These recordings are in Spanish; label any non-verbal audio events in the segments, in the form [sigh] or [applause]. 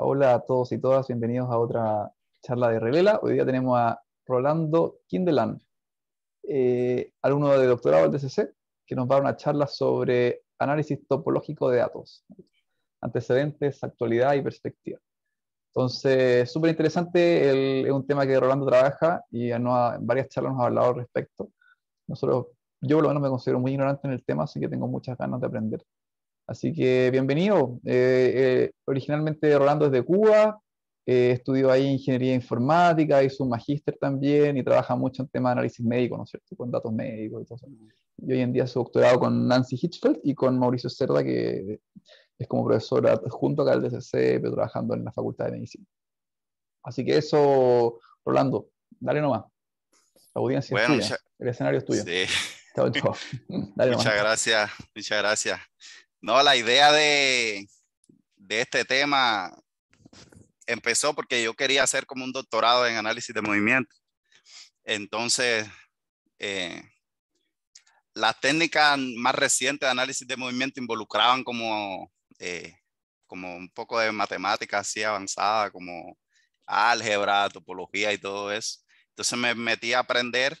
hola a todos y todas, bienvenidos a otra charla de Revela. Hoy día tenemos a Rolando Kindelan, eh, alumno de doctorado del TCC, que nos va a dar una charla sobre análisis topológico de datos, antecedentes, actualidad y perspectiva. Entonces, súper interesante, es un tema que Rolando trabaja y en varias charlas nos ha hablado al respecto. yo por lo menos me considero muy ignorante en el tema, así que tengo muchas ganas de aprender Así que bienvenido. Eh, eh, originalmente Rolando es de Cuba, eh, estudió ahí ingeniería informática, hizo un magíster también y trabaja mucho en temas de análisis médico, ¿no es cierto? Con datos médicos y todo eso. Y hoy en día su doctorado con Nancy Hitchfeld y con Mauricio Cerda, que es como profesor adjunto acá del DCC, pero trabajando en la Facultad de Medicina. Así que eso, Rolando, dale nomás. La audiencia es tuya, el escenario es tuyo. Sí. [laughs] muchas gracias, muchas gracias. No, la idea de, de este tema empezó porque yo quería hacer como un doctorado en análisis de movimiento. Entonces, eh, las técnicas más recientes de análisis de movimiento involucraban como, eh, como un poco de matemática así avanzada, como álgebra, topología y todo eso. Entonces me metí a aprender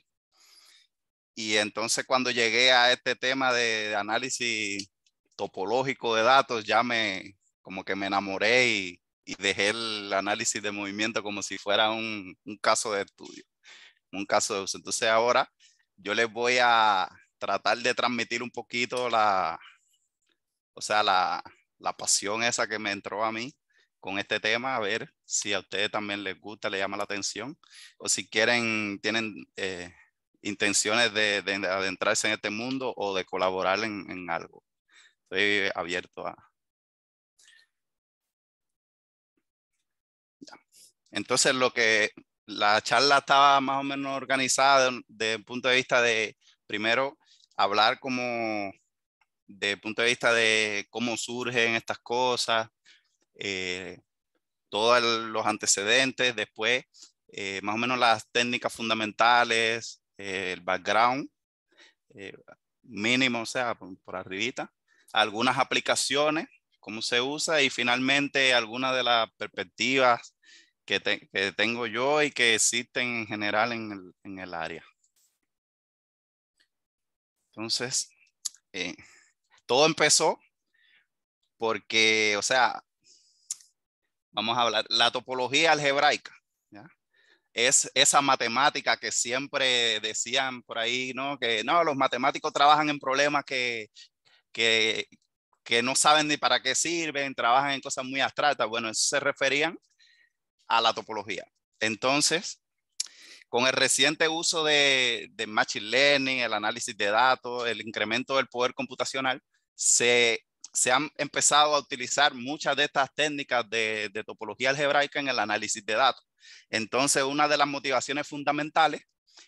y entonces cuando llegué a este tema de análisis topológico de datos ya me, como que me enamoré y, dejé el análisis de movimiento como si fuera un, caso de estudio, un caso de uso. Entonces ahora yo les voy a tratar de transmitir un poquito la, o sea, la, la pasión esa que me entró a mí con este tema, a ver si a ustedes también les gusta, les llama la atención, o si quieren, tienen eh, intenciones de, adentrarse en este mundo o de colaborar en algo abierto a... Entonces, lo que la charla estaba más o menos organizada desde el punto de vista de, primero, hablar como, desde el punto de vista de cómo surgen estas cosas, eh, todos los antecedentes, después, eh, más o menos las técnicas fundamentales, eh, el background, mínimo, o sea, por arribita algunas aplicaciones, cómo se usa y finalmente algunas de las perspectivas que, tengo yo y que existen en general en el, en el área. Entonces, eh, todo empezó porque, o sea, vamos a hablar, la topología algebraica ¿ya? es esa matemática que siempre decían por ahí, ¿no? Que no, los matemáticos trabajan en problemas que, que, no saben ni para qué sirven, trabajan en cosas muy abstractas. Bueno, eso se referían a la topología. Entonces, con el reciente uso de, Machine Learning, el análisis de datos, el incremento del poder computacional, se, se han empezado a utilizar muchas de estas técnicas de topología algebraica en el análisis de datos. Entonces, una de las motivaciones fundamentales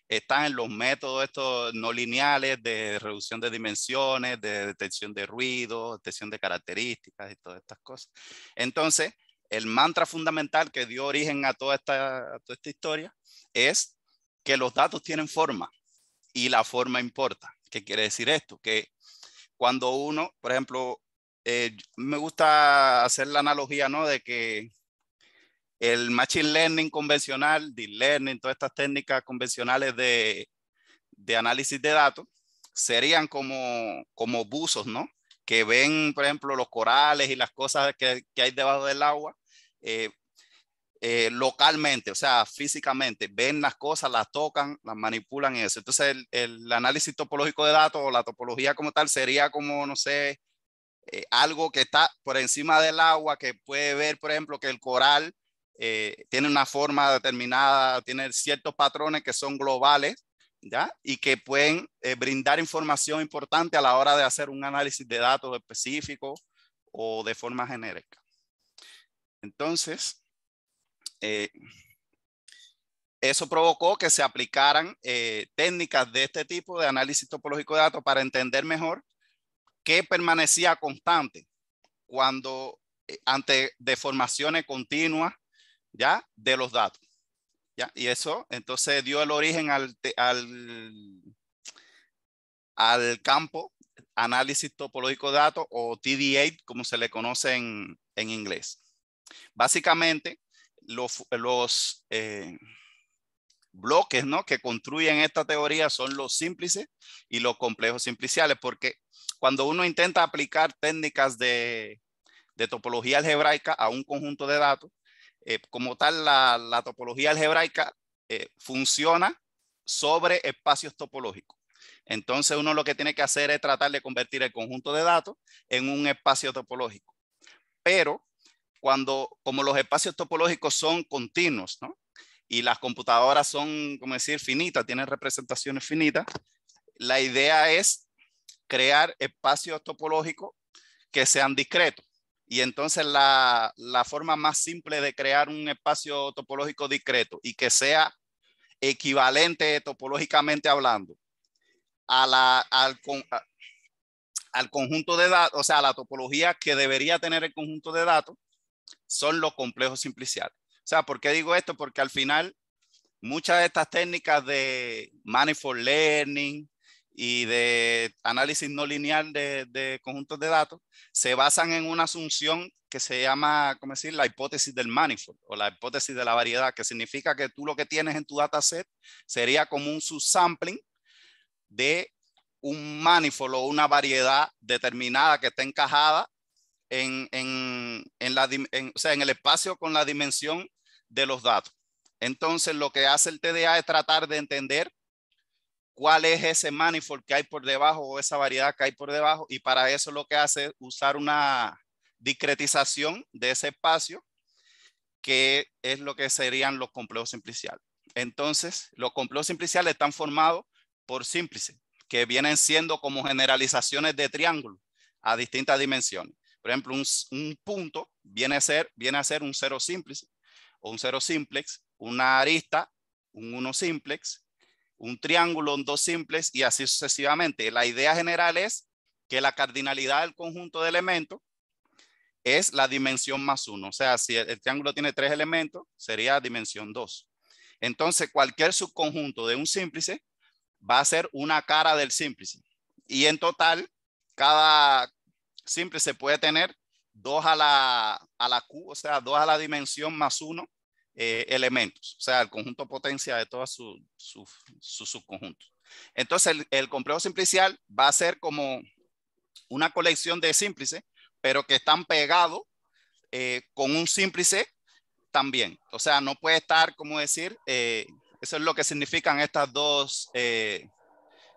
están en los métodos estos no lineales de reducción de dimensiones, de detección de ruido, detección de características y todas estas cosas. Entonces, el mantra fundamental que dio origen a toda esta, toda esta historia es que los datos tienen forma y la forma importa. ¿Qué quiere decir esto? Que cuando uno, por ejemplo, eh, me gusta hacer la analogía, ¿no? De que el Machine Learning convencional, Deep Learning, todas estas técnicas convencionales de, de análisis de datos, serían como, como buzos, ¿no? Que ven, por ejemplo, los corales y las cosas que, que hay debajo del agua. Eh, eh, localmente, o sea, físicamente, ven las cosas, las tocan, las manipulan y eso. Entonces, el, el análisis topológico de datos o la topología como tal sería como, no sé, eh, algo que está por encima del agua, que puede ver, por ejemplo, que el coral eh, tiene una forma determinada, tiene ciertos patrones que son globales, ¿ya? Y que pueden eh, brindar información importante a la hora de hacer un análisis de datos específico o de forma genérica. Entonces, eh, eso provocó que se aplicaran técnicas de este tipo de análisis topológico de datos para entender mejor qué permanecía constante cuando ante deformaciones continuas ¿ya? De los datos. ¿ya? Y eso entonces dio el origen al, campo análisis topológico de datos o TDA, como se le conoce en, inglés. Básicamente, los, eh, bloques ¿no? que construyen esta teoría son los simples y los complejos simpliciales, porque cuando uno intenta aplicar técnicas de topología algebraica a un conjunto de datos, eh, como tal, la, topología algebraica eh, funciona sobre espacios topológicos. Entonces, uno lo que tiene que hacer es tratar de convertir el conjunto de datos en un espacio topológico. Pero cuando, como los espacios topológicos son continuos, Y las computadoras son, como decir, finitas, tienen representaciones finitas, la idea es crear espacios topológicos que sean discretos. Y entonces la, forma más simple de crear un espacio topológico discreto y que sea equivalente topológicamente hablando a al, conjunto de datos, o sea, la topología que debería tener el conjunto de datos, son los complejos simpliciales. O sea, ¿por qué digo esto? Porque al final muchas de estas técnicas de manifold learning, y de análisis no lineal de, conjuntos de datos se basan en una asunción que se llama, ¿cómo decir?, la hipótesis del manifold o la hipótesis de la variedad, que significa que tú lo que tienes en tu dataset sería como un subsampling de un manifold o una variedad determinada que está encajada en, en, la, en el espacio con la dimensión de los datos. Entonces, lo que hace el TDA es tratar de entender cuál es ese manifold que hay por debajo o esa variedad que hay por debajo y para eso lo que hace es usar una discretización de ese espacio que es lo que serían los complejos simpliciales. Entonces, los complejos simpliciales están formados por símplices, que vienen siendo como generalizaciones de triángulos a distintas dimensiones. Por ejemplo, un, punto viene a, ser, viene a ser un cero simple o un cero simplex, una arista, un uno simplex, un triángulo, en dos simples y así sucesivamente. La idea general es que la cardinalidad del conjunto de elementos es la dimensión más uno. O sea, si el triángulo tiene tres elementos, sería dimensión dos. Entonces, cualquier subconjunto de un símplice va a ser una cara del símplice. Y en total, cada símplice puede tener dos a la, a la Q, o sea, dos a la dimensión más uno eh, elementos, o sea, el conjunto potencia de todos sus subconjuntos. Entonces, el, complejo simplicial va a ser como una colección de símplices, pero que están pegados eh, con un símplice también. O sea, no puede estar, como decir, eh, eso es lo que significan estas dos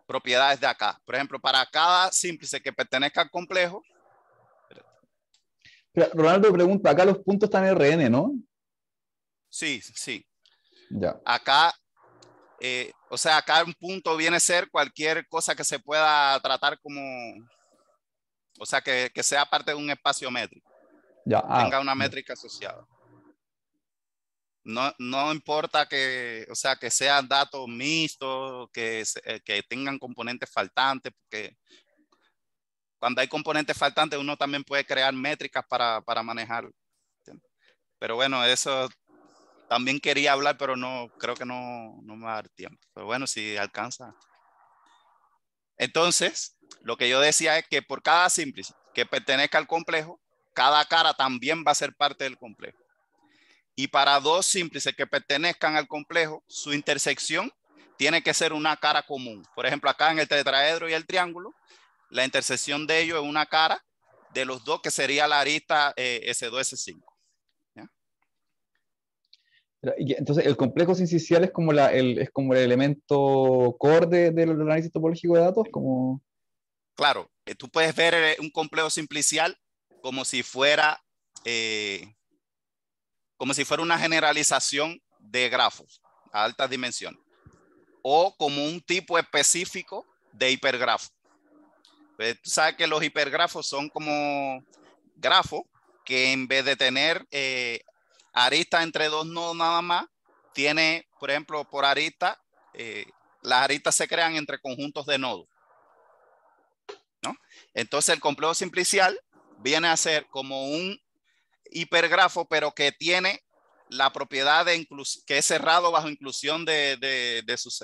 propiedades de acá. Por ejemplo, para cada símplice que pertenezca al complejo. Ronaldo pregunta, acá los puntos están en RN, ¿no? Sí, sí. Ya. Acá, eh, o sea, acá un punto viene a ser cualquier cosa que se pueda tratar como, o sea, que, que sea parte de un espacio métrico. Ya. Ah, tenga una métrica asociada. No, no, importa que, o sea, que sean datos mixtos, que, eh, que tengan componentes faltantes, porque cuando hay componentes faltantes uno también puede crear métricas para, para manejar. Pero bueno, eso también quería hablar, pero no, creo que no, no me va a dar tiempo. Pero bueno, si alcanza. Entonces, lo que yo decía es que por cada símplice que pertenezca al complejo, cada cara también va a ser parte del complejo. Y para dos símplices que pertenezcan al complejo, su intersección tiene que ser una cara común. Por ejemplo, acá en el tetraedro y el triángulo, la intersección de ellos es una cara de los dos que sería la arista S2, eh, S5. Entonces, el complejo simplicial es como, la, el, es como el elemento core del análisis topológico de datos. Como... Claro, eh, tú puedes ver eh, un complejo simplicial como si fuera, eh, como si fuera una generalización de grafos a altas dimensiones o como un tipo específico de hipergrafo. Pues, tú sabes que los hipergrafos son como grafos que en vez de tener arista entre dos nodos nada más tiene, por ejemplo, por arista, eh, las aristas se crean entre conjuntos de nodos. ¿no? Entonces el complejo simplicial viene a ser como un hipergrafo, pero que tiene la propiedad de que es cerrado bajo inclusión de, de, sus,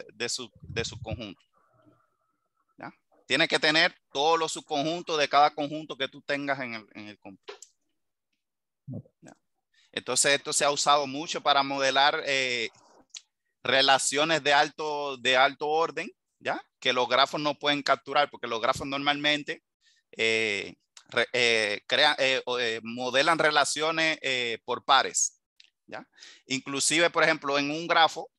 Tiene que tener todos los subconjuntos de cada conjunto que tú tengas en el, en el complejo. Entonces esto se ha usado mucho para modelar eh, relaciones de alto, de alto orden, ¿ya? Que los grafos no pueden capturar porque los grafos normalmente eh, eh, modelan relaciones por pares, ¿ya? Inclusive, por ejemplo, en un grafo,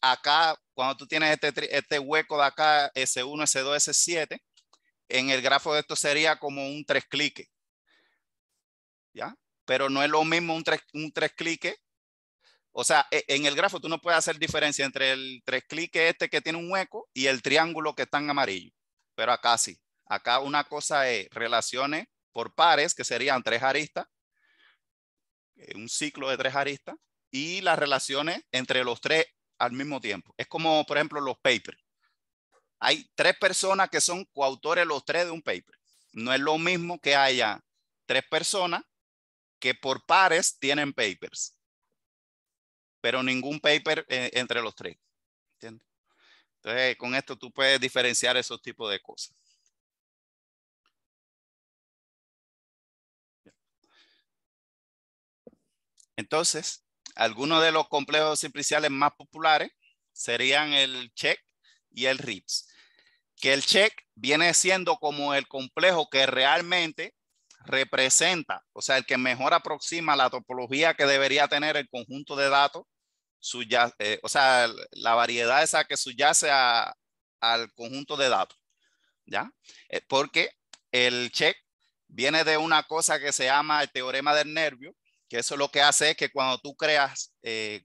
acá, cuando tú tienes este, este hueco de acá, S1, S2, S7, en el grafo de esto sería como un tres clique, ¿Ya? pero no es lo mismo un tres, un cliques. O sea, e, en el grafo tú no puedes hacer diferencia entre el tres cliques este que tiene un hueco y el triángulo que está en amarillo. Pero acá sí. Acá una cosa es relaciones por pares, que serían tres aristas, eh, un ciclo de tres aristas, y las relaciones entre los tres al mismo tiempo. Es como, por ejemplo, los papers. Hay tres personas que son coautores los tres de un paper. No es lo mismo que haya tres personas que por pares tienen papers, pero ningún paper eh, entre los tres. Entonces, con esto tú puedes diferenciar esos tipos de cosas. Entonces, algunos de los complejos simpliciales más populares serían el check y el RIPS. Que el check viene siendo como el complejo que realmente representa, o sea, el que mejor aproxima la topología que debería tener el conjunto de datos, su eh, o sea, la variedad esa que subyace sea al conjunto de datos, ¿ya? Eh, porque el check viene de una cosa que se llama el teorema del nervio, que eso lo que hace es que cuando tú creas, eh,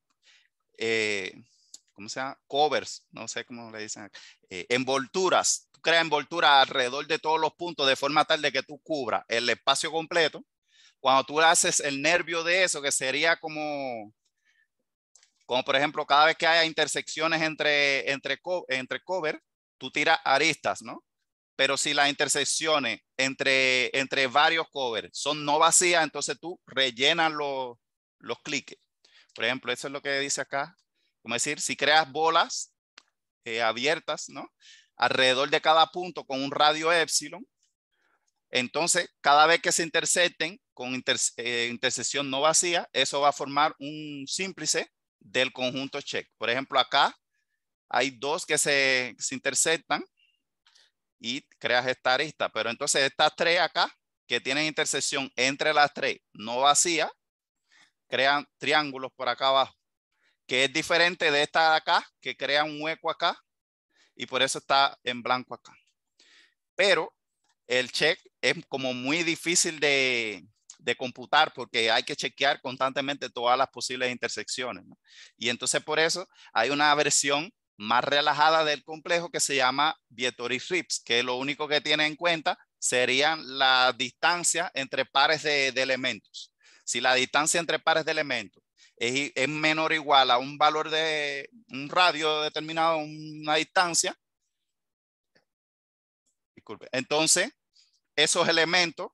¿cómo se llama? Covers, no sé cómo le dicen, envolturas crea envoltura alrededor de todos los puntos de forma tal de que tú cubras el espacio completo. Cuando tú haces el nervio de eso, que sería como, como por ejemplo, cada vez que haya intersecciones entre, entre, entre cover, tú tiras aristas, ¿no? Pero si las intersecciones entre, entre varios covers son no vacías, entonces tú rellenas los, los cliques. Por ejemplo, eso es lo que dice acá. Como decir, si creas bolas eh, abiertas, ¿no? alrededor de cada punto con un radio epsilon. Entonces, cada vez que se intersecten con eh, intersección no vacía, eso va a formar un símplice del conjunto check. Por ejemplo, acá hay dos que se, se intersectan y creas esta arista. Pero entonces estas tres acá, que tienen intersección entre las tres no vacía, crean triángulos por acá abajo, que es diferente de esta acá, que crea un hueco acá y por eso está en blanco acá. Pero el check es como muy difícil de, computar porque hay que chequear constantemente todas las posibles intersecciones. Y entonces por eso hay una versión más relajada del complejo que se llama Vietori Rips, que lo único que tiene en cuenta serían la distancia entre pares de elementos. Si la distancia entre pares de elementos es, menor o igual a un valor de un radio determinado, una distancia. Disculpe. Entonces, esos elementos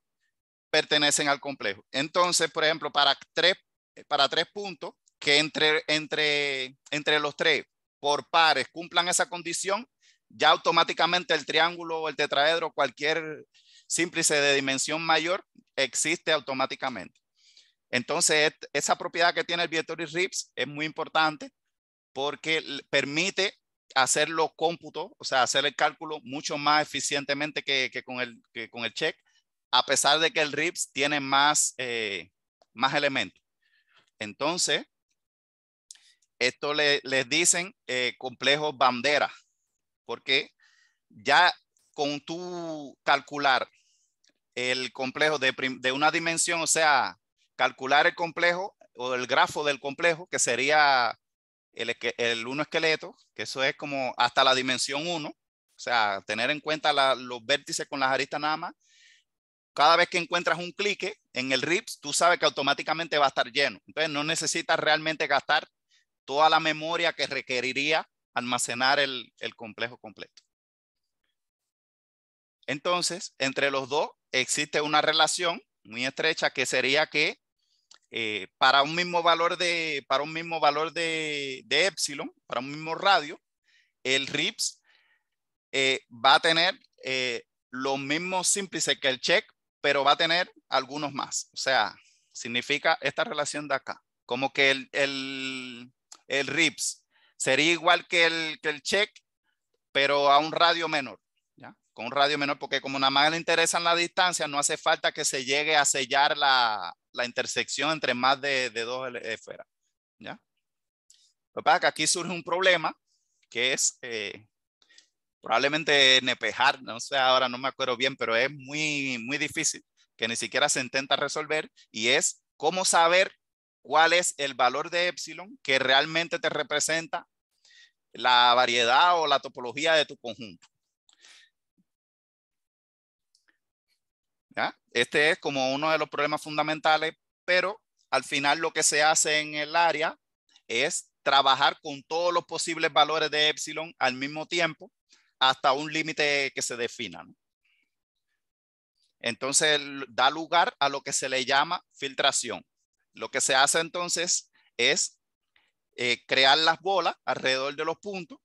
pertenecen al complejo. Entonces, por ejemplo, para tres, para tres puntos que entre, entre, entre los tres por pares cumplan esa condición, ya automáticamente el triángulo o el tetraedro, cualquier símplice de dimensión mayor, existe automáticamente. Entonces, esa propiedad que tiene el Vietoris Rips es muy importante porque permite hacer los cómputos, o sea, hacer el cálculo mucho más eficientemente que, con, el, con el check, a pesar de que el RIPS tiene más, eh, más elementos. Entonces, esto le, les dicen eh, complejo complejos bandera, porque ya con tu calcular el complejo de, de una dimensión, o sea, calcular el complejo o el grafo del complejo, que sería el, uno esqueleto, que eso es como hasta la dimensión 1, o sea, tener en cuenta los vértices con las aristas nada más. Cada vez que encuentras un clique en el RIPS, tú sabes que automáticamente va a estar lleno. Entonces, no necesitas realmente gastar toda la memoria que requeriría almacenar el complejo completo. Entonces, entre los dos existe una relación muy estrecha que sería que eh, para un mismo valor de, para un mismo valor de, epsilon, para un mismo radio, el RIPS eh, va a tener eh, los mismos simples que el check, pero va a tener algunos más. O sea, significa esta relación de acá. Como que el, RIPS sería igual que el, que el check, pero a un radio menor con un radio menor, porque como nada más le interesan la distancia, no hace falta que se llegue a sellar la, intersección entre más de, dos eh, esferas. ¿ya? Lo que pasa es que aquí surge un problema que es eh, probablemente nepejar, no sé, ahora no me acuerdo bien, pero es muy, muy difícil que ni siquiera se intenta resolver y es cómo saber cuál es el valor de epsilon que realmente te representa la variedad o la topología de tu conjunto. Este es como uno de los problemas fundamentales, pero al final lo que se hace en el área es trabajar con todos los posibles valores de epsilon al mismo tiempo hasta un límite que se defina. Entonces da lugar a lo que se le llama filtración. Lo que se hace entonces es eh, crear las bolas alrededor de los puntos.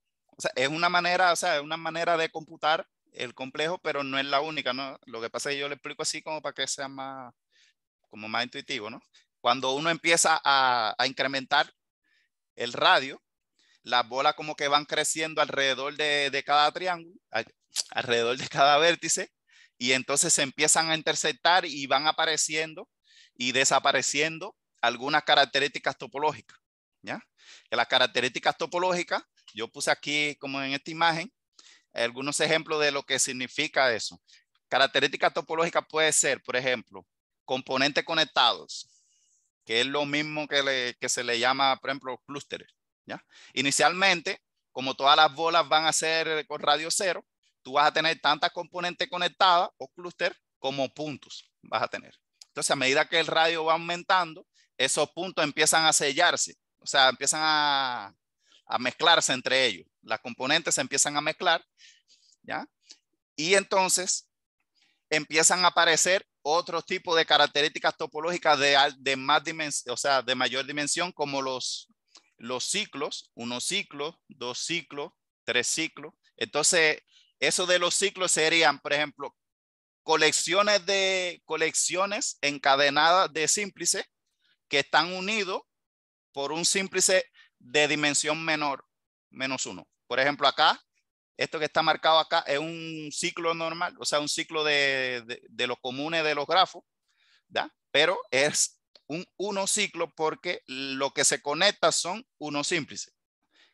es una manera, o sea, es una manera de computar el complejo, pero no es la única, ¿no? Lo que pasa es que yo le explico así como para que sea más, como más intuitivo, ¿no? Cuando uno empieza a, incrementar el radio, las bolas como que van creciendo alrededor de, cada triángulo, [tsk] alrededor de cada vértice, y entonces se empiezan a interceptar y van apareciendo y desapareciendo algunas características topológicas, ¿ya? Que las características topológicas, yo puse aquí como en esta imagen, algunos ejemplos de lo que significa eso. Característica topológica puede ser, por ejemplo, componentes conectados, que es lo mismo que, le, que se le llama, por ejemplo, clústeres. ¿ya? Inicialmente, como todas las bolas van a ser con radio cero, tú vas a tener tantas componentes conectadas o clúster como puntos vas a tener. Entonces, a medida que el radio va aumentando, esos puntos empiezan a sellarse, o sea, empiezan a, a mezclarse entre ellos. Las componentes se empiezan a mezclar, ¿ya? Y entonces empiezan a aparecer otros tipos de características topológicas de, de más dimensión, o sea, de mayor dimensión, como los, los ciclos, uno ciclo, dos ciclos, tres ciclos. Entonces, eso de los ciclos serían, por ejemplo, colecciones de colecciones encadenadas de símplices que están unidos por un símplice de dimensión menor, menos uno. Por ejemplo, acá, esto que está marcado acá es un ciclo normal, o sea, un ciclo de, de, los comunes de los grafos, ¿da? pero es un uno ciclo porque lo que se conecta son unos símplices,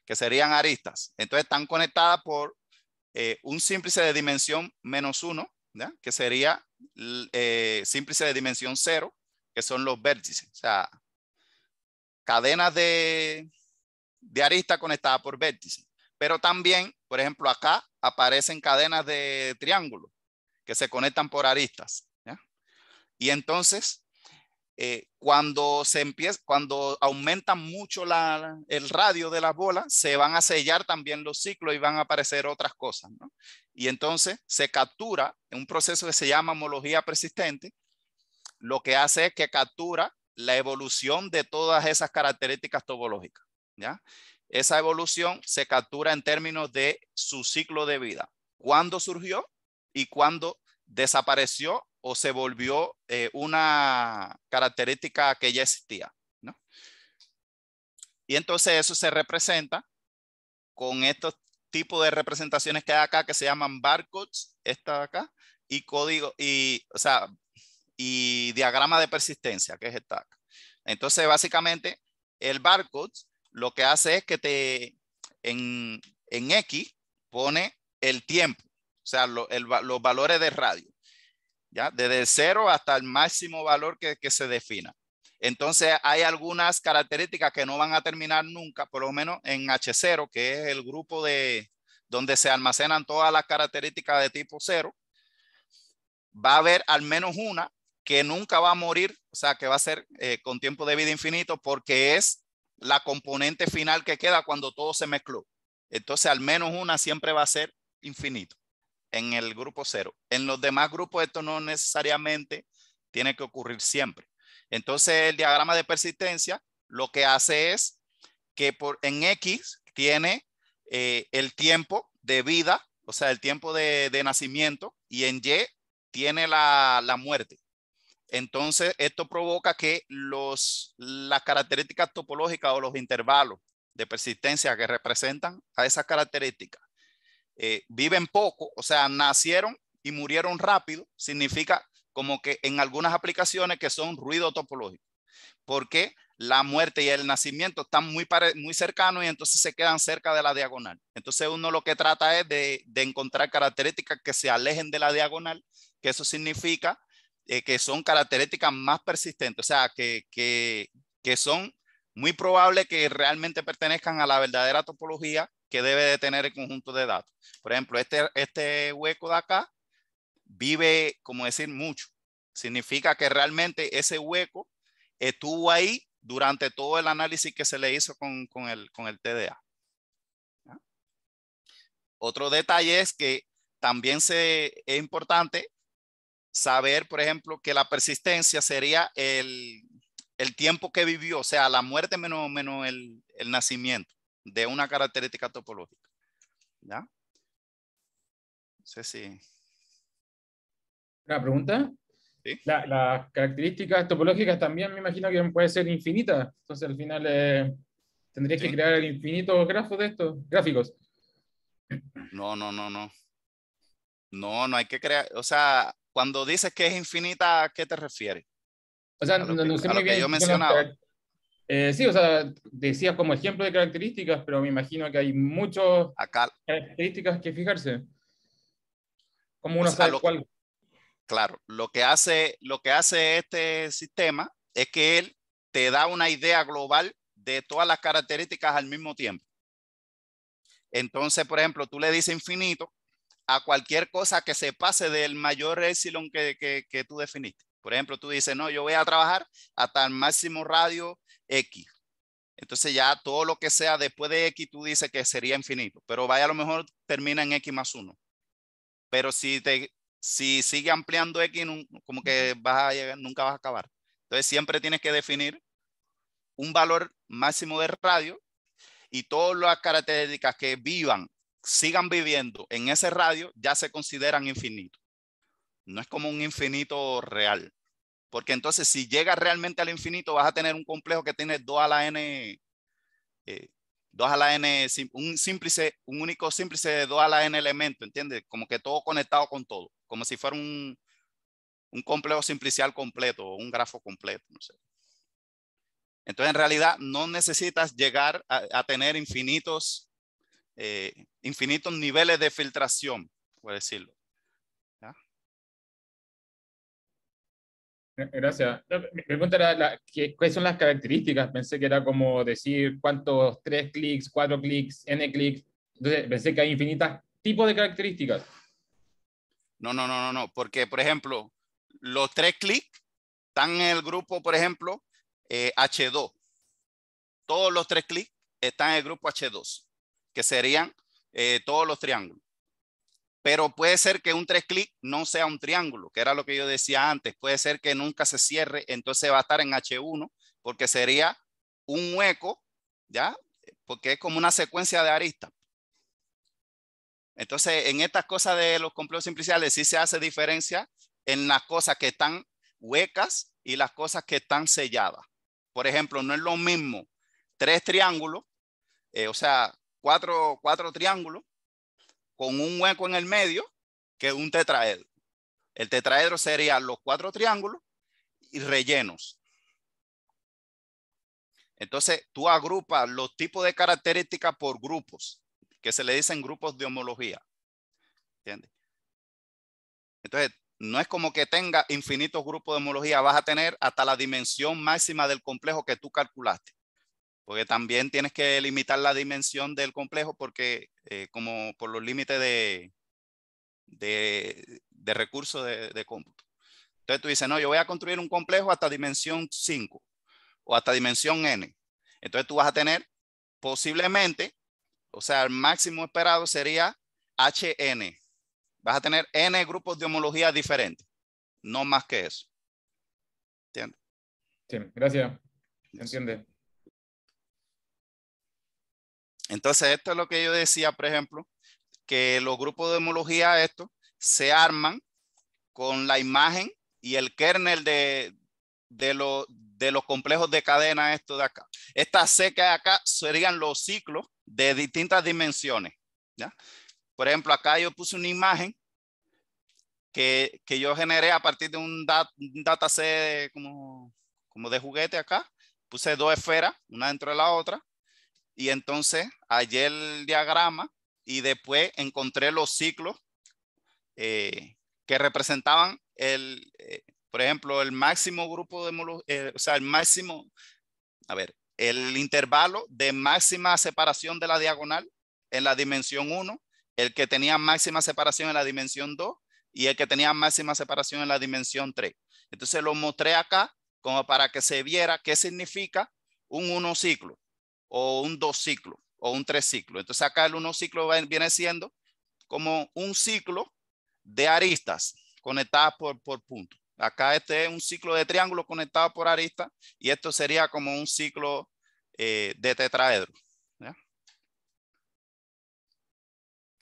que serían aristas. Entonces están conectadas por eh, un símplice de dimensión menos uno. que sería eh, símplice de dimensión cero. que son los vértices. O sea, cadenas de, de arista conectada por vértices. Pero también, por ejemplo, acá aparecen cadenas de triángulos que se conectan por aristas. Y entonces, eh, cuando, se empieza, cuando aumenta mucho el radio de las bolas, se van a sellar también los ciclos y van a aparecer otras cosas. Y entonces se captura en un proceso que se llama homología persistente. Lo que hace es que captura la evolución de todas esas características topológicas. ¿ya? Esa evolución se captura en términos de su ciclo de vida. ¿Cuándo surgió y cuándo desapareció o se volvió eh, una característica que ya existía? ¿no? Y entonces eso se representa con estos tipos de representaciones que hay acá que se llaman barcodes, esta de acá, y código, y, o sea, y diagrama de persistencia, que es esta Entonces, básicamente, el barcode lo que hace es que te en, en X pone el tiempo, o sea, los valores de radio, ¿ya? Desde el cero hasta el máximo valor que, se defina. Entonces hay algunas características que no van a terminar nunca, por lo menos en H0, que es el grupo de donde se almacenan todas las características de tipo 0. Va a haber al menos una que nunca va a morir, o sea, que va a ser eh, con tiempo de vida infinito porque es la componente final que queda cuando todo se mezcló. Entonces, al menos una siempre va a ser infinito en el grupo cero. En los demás grupos esto no necesariamente tiene que ocurrir siempre. Entonces, el diagrama de persistencia lo que hace es que por, en X tiene eh, el tiempo de vida, o sea, el tiempo de, nacimiento, y en Y tiene la, la muerte. Entonces, esto provoca que los, las características topológicas o los intervalos de persistencia que representan a esas características eh, viven poco, o sea, nacieron y murieron rápido, significa como que en algunas aplicaciones que son ruido topológico, porque la muerte y el nacimiento están muy, muy cercanos y entonces se quedan cerca de la diagonal. Entonces uno lo que trata es de, de encontrar características que se alejen de la diagonal, que eso significa eh, que son características más persistentes, o sea, que, que, que son muy probable que realmente pertenezcan a la verdadera topología que debe de tener el conjunto de datos. Por ejemplo, este, este hueco de acá vive, como decir, mucho. Significa que realmente ese hueco estuvo ahí durante todo el análisis que se le hizo con, con el, con el TDA. Otro detalle es que también se, es importante saber, por ejemplo, que la persistencia sería el, tiempo que vivió, o sea, la muerte menos, menos el, nacimiento de una característica topológica. ¿Ya? No sé si... ¿Una pregunta? las características topológicas también me imagino que pueden ser infinitas. Entonces al final eh, tendrías que crear el infinito grafos de estos, gráficos. No, no, no, no. No, no hay que crear, o sea, cuando dices que es infinita, ¿a qué te refieres? O sea, no, que, Yo mencionaba. Eh, sí, o sea, decías como ejemplo de características, pero me imagino que hay muchas Acá, características que fijarse. Como uno Claro, lo que, hace, lo que hace este sistema es que él te da una idea global de todas las características al mismo tiempo. Entonces, por ejemplo, tú le dices infinito a cualquier cosa que se pase del mayor epsilon que, que, tú definiste. Por ejemplo, tú dices, no, yo voy a trabajar hasta el máximo radio X. Entonces ya todo lo que sea después de X, tú dices que sería infinito, pero vaya a lo mejor termina en X más uno. Pero si, te, si sigue ampliando X, como que vas a llegar, nunca vas a acabar. Entonces siempre tienes que definir un valor máximo de radio y todas las características que vivan sigan viviendo en ese radio ya se consideran infinito. No es como un infinito real. Porque entonces si llegas realmente al infinito vas a tener un complejo que tiene 2 a la n, 2 eh, a la n, un simple, un único símplice de 2 a la n elemento, ¿entiendes? Como que todo conectado con todo, como si fuera un, complejo simplicial completo o un grafo completo, no sé. Entonces en realidad no necesitas llegar a, tener infinitos eh, infinitos niveles de filtración, por decirlo. Eh, gracias. Mi pregunta era, ¿cuáles son las características? Pensé que era como decir cuántos, tres clics, cuatro clics, n clics. pensé que hay infinitas tipos de características. No, no, no, no, no. Porque, por ejemplo, los tres clics están en el grupo, por ejemplo, H2. Eh, Todos los tres clics están en el grupo H2, que serían eh, todos los triángulos. Pero puede ser que un tres clic no sea un triángulo, que era lo que yo decía antes. Puede ser que nunca se cierre, entonces va a estar en H1, porque sería un hueco, ¿ya? Porque es como una secuencia de aristas. Entonces, en estas cosas de los complejos simpliciales sí se hace diferencia en las cosas que están huecas y las cosas que están selladas. Por ejemplo, no es lo mismo tres triángulos, eh, o sea, cuatro, triángulos con un hueco en el medio que es un tetraedro. El tetraedro sería los cuatro triángulos y rellenos. Entonces, tú agrupas los tipos de características por grupos, que se le dicen grupos de homología. entiende Entonces, no es como que tenga infinitos grupos de homología, vas a tener hasta la dimensión máxima del complejo que tú calculaste porque también tienes que limitar la dimensión del complejo porque eh, como por los límites de, de, recursos de, cómputo. Entonces tú dices, no, yo voy a construir un complejo hasta dimensión 5 o hasta dimensión n. Entonces tú vas a tener posiblemente, o sea, el máximo esperado sería hn. Vas a tener n grupos de homología diferentes, no más que eso. ¿Entiendes? Sí, gracias. ¿Entiende? Entonces, esto es lo que yo decía, por ejemplo, que los grupos de homología, esto, se arman con la imagen y el kernel de, de, de los complejos de cadena, esto de acá. Esta C que acá serían los ciclos de distintas dimensiones. ¿ya? Por ejemplo, acá yo puse una imagen que, que yo generé a partir de un, un dataset como, como de juguete acá. Puse dos esferas, una dentro de la otra, y entonces hallé el diagrama y después encontré los ciclos eh, que representaban el, eh, por ejemplo, el máximo grupo de, eh, o sea, el máximo, a ver, el intervalo de máxima separación de la diagonal en la dimensión 1, el que tenía máxima separación en la dimensión 2 y el que tenía máxima separación en la dimensión 3. Entonces lo mostré acá como para que se viera qué significa un uno ciclo o un dos ciclo o un tres ciclo. Entonces acá el uno ciclo viene siendo como un ciclo de aristas conectadas por, puntos. Acá este es un ciclo de triángulo conectado por aristas y esto sería como un ciclo eh, de tetraedro.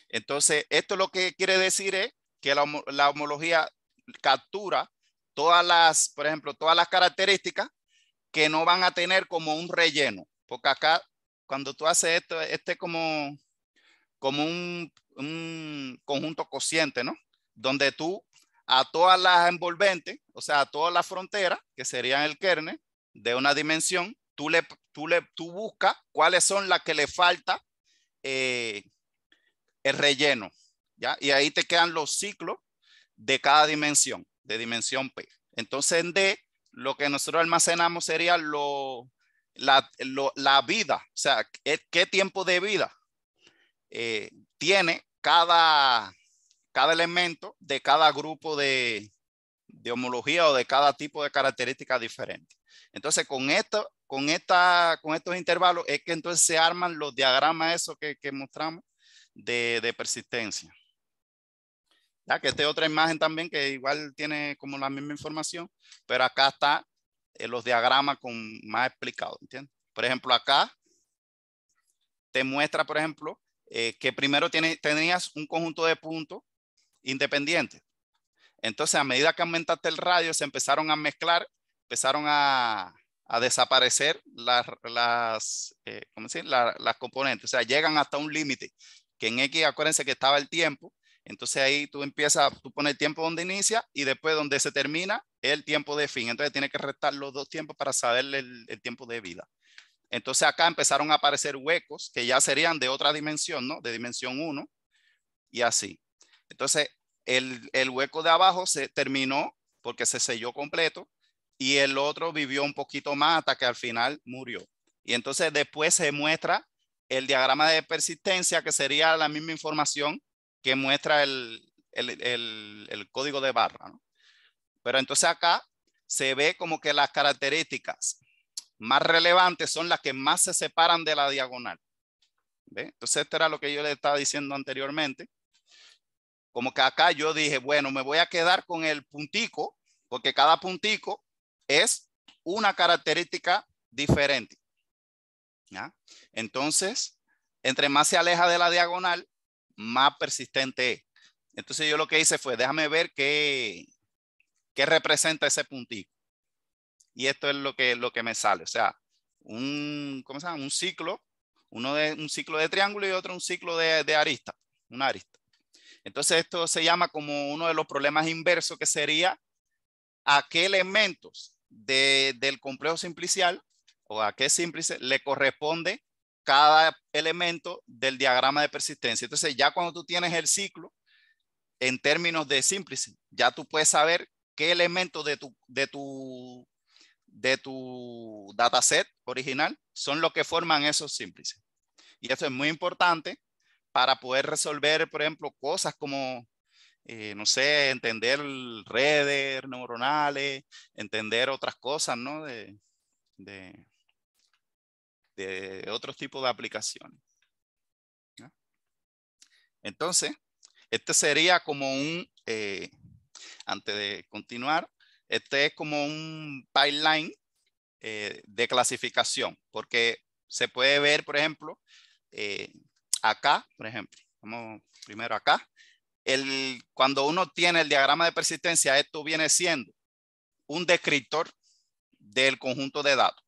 Entonces, esto lo que quiere decir es que la homología captura todas las, por ejemplo, todas las características que no van a tener como un relleno. Porque acá, cuando tú haces esto, este es como, como un, conjunto cociente, ¿no? Donde tú a todas las envolventes, o sea, a todas las fronteras, que serían el kernel, de una dimensión, tú, le, tú, le, tú buscas cuáles son las que le falta eh, el relleno, ¿ya? Y ahí te quedan los ciclos de cada dimensión, de dimensión P. Entonces, en D, lo que nosotros almacenamos serían los la, vida, o sea, qué tiempo de vida eh, tiene cada, cada elemento de cada grupo de, homología o de cada tipo de características diferentes. Entonces, con esto, con esta, con estos intervalos es que entonces se arman los diagramas esos que, mostramos de, persistencia. Ya que esta otra imagen también que igual tiene como la misma información, pero acá está eh, los diagramas con más explicado, ¿entiendes? Por ejemplo, acá te muestra, por ejemplo, eh, que primero tenías un conjunto de puntos independientes. Entonces, a medida que aumentaste el radio, se empezaron a mezclar, empezaron a, desaparecer las, las, eh, las componentes. O sea, llegan hasta un límite, que en X, acuérdense que estaba el tiempo, entonces ahí tú empiezas, tú pones el tiempo donde inicia y después donde se termina el tiempo de fin. Entonces tiene que restar los dos tiempos para saber el, tiempo de vida. Entonces acá empezaron a aparecer huecos que ya serían de otra dimensión, ¿no? De dimensión 1 y así. Entonces el, el hueco de abajo se terminó porque se selló completo y el otro vivió un poquito más hasta que al final murió. Y entonces después se muestra el diagrama de persistencia que sería la misma información que muestra el, código de barra. Pero entonces acá se ve como que las características más relevantes son las que más se separan de la diagonal. Entonces, esto era lo que yo le estaba diciendo anteriormente. Como que acá yo dije, bueno, me voy a quedar con el puntico, porque cada puntico es una característica diferente. Entonces, entre más se aleja de la diagonal, más persistente es. Entonces yo lo que hice fue, déjame ver qué, representa ese puntito. Y esto es lo que, lo que me sale. O sea, un, un ciclo, uno de, un ciclo de triángulo y otro un ciclo de, arista, una arista. Entonces esto se llama como uno de los problemas inversos que sería a qué elementos del complejo simplicial o a qué símplice le corresponde cada elemento del diagrama de persistencia. Entonces, ya cuando tú tienes el ciclo, en términos de simplicity, ya tú puedes saber qué elementos de tu, de tu, de tu dataset original son los que forman esos símplices. Y eso es muy importante para poder resolver, por ejemplo, cosas como, eh, no sé, entender redes neuronales, entender otras cosas, ¿no? de de otros tipos de aplicaciones. Entonces, este sería como un, eh, antes de continuar, este es como un pipeline eh, de clasificación, porque se puede ver, por ejemplo, eh, acá, por ejemplo, vamos primero acá, el, cuando uno tiene el diagrama de persistencia, esto viene siendo un descriptor del conjunto de datos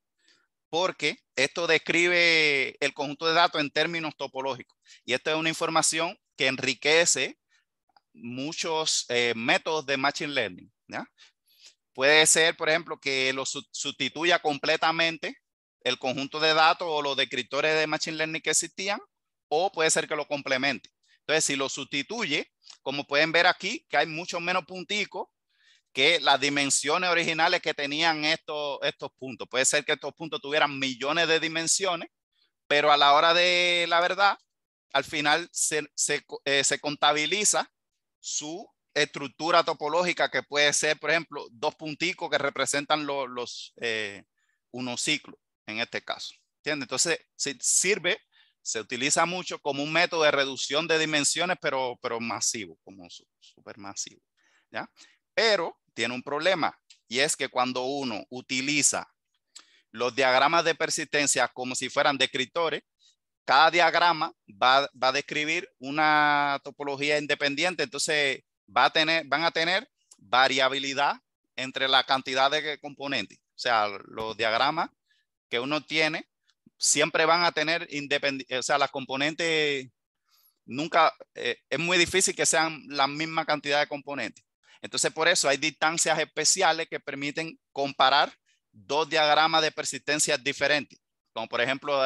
porque esto describe el conjunto de datos en términos topológicos. Y esto es una información que enriquece muchos eh, métodos de Machine Learning. Puede ser, por ejemplo, que lo sustituya completamente el conjunto de datos o los descriptores de Machine Learning que existían, o puede ser que lo complemente. Entonces, si lo sustituye, como pueden ver aquí, que hay mucho menos punticos que las dimensiones originales que tenían estos, estos puntos. Puede ser que estos puntos tuvieran millones de dimensiones, pero a la hora de la verdad, al final se, eh, contabiliza su estructura topológica que puede ser, por ejemplo, dos punticos que representan los eh, unos ciclos en este caso. ¿Entiendes? Entonces sirve, se utiliza mucho como un método de reducción de dimensiones, pero, pero masivo, como supermasivo. ¿ya? pero tiene un problema y es que cuando uno utiliza los diagramas de persistencia como si fueran descriptores, cada diagrama va, a describir una topología independiente, entonces va a tener, van a tener variabilidad entre la cantidad de componentes. O sea, los diagramas que uno tiene siempre van a tener independientes, o sea, las componentes nunca, eh, es muy difícil que sean la misma cantidad de componentes. Entonces, por eso hay distancias especiales que permiten comparar dos diagramas de persistencia diferentes, como por ejemplo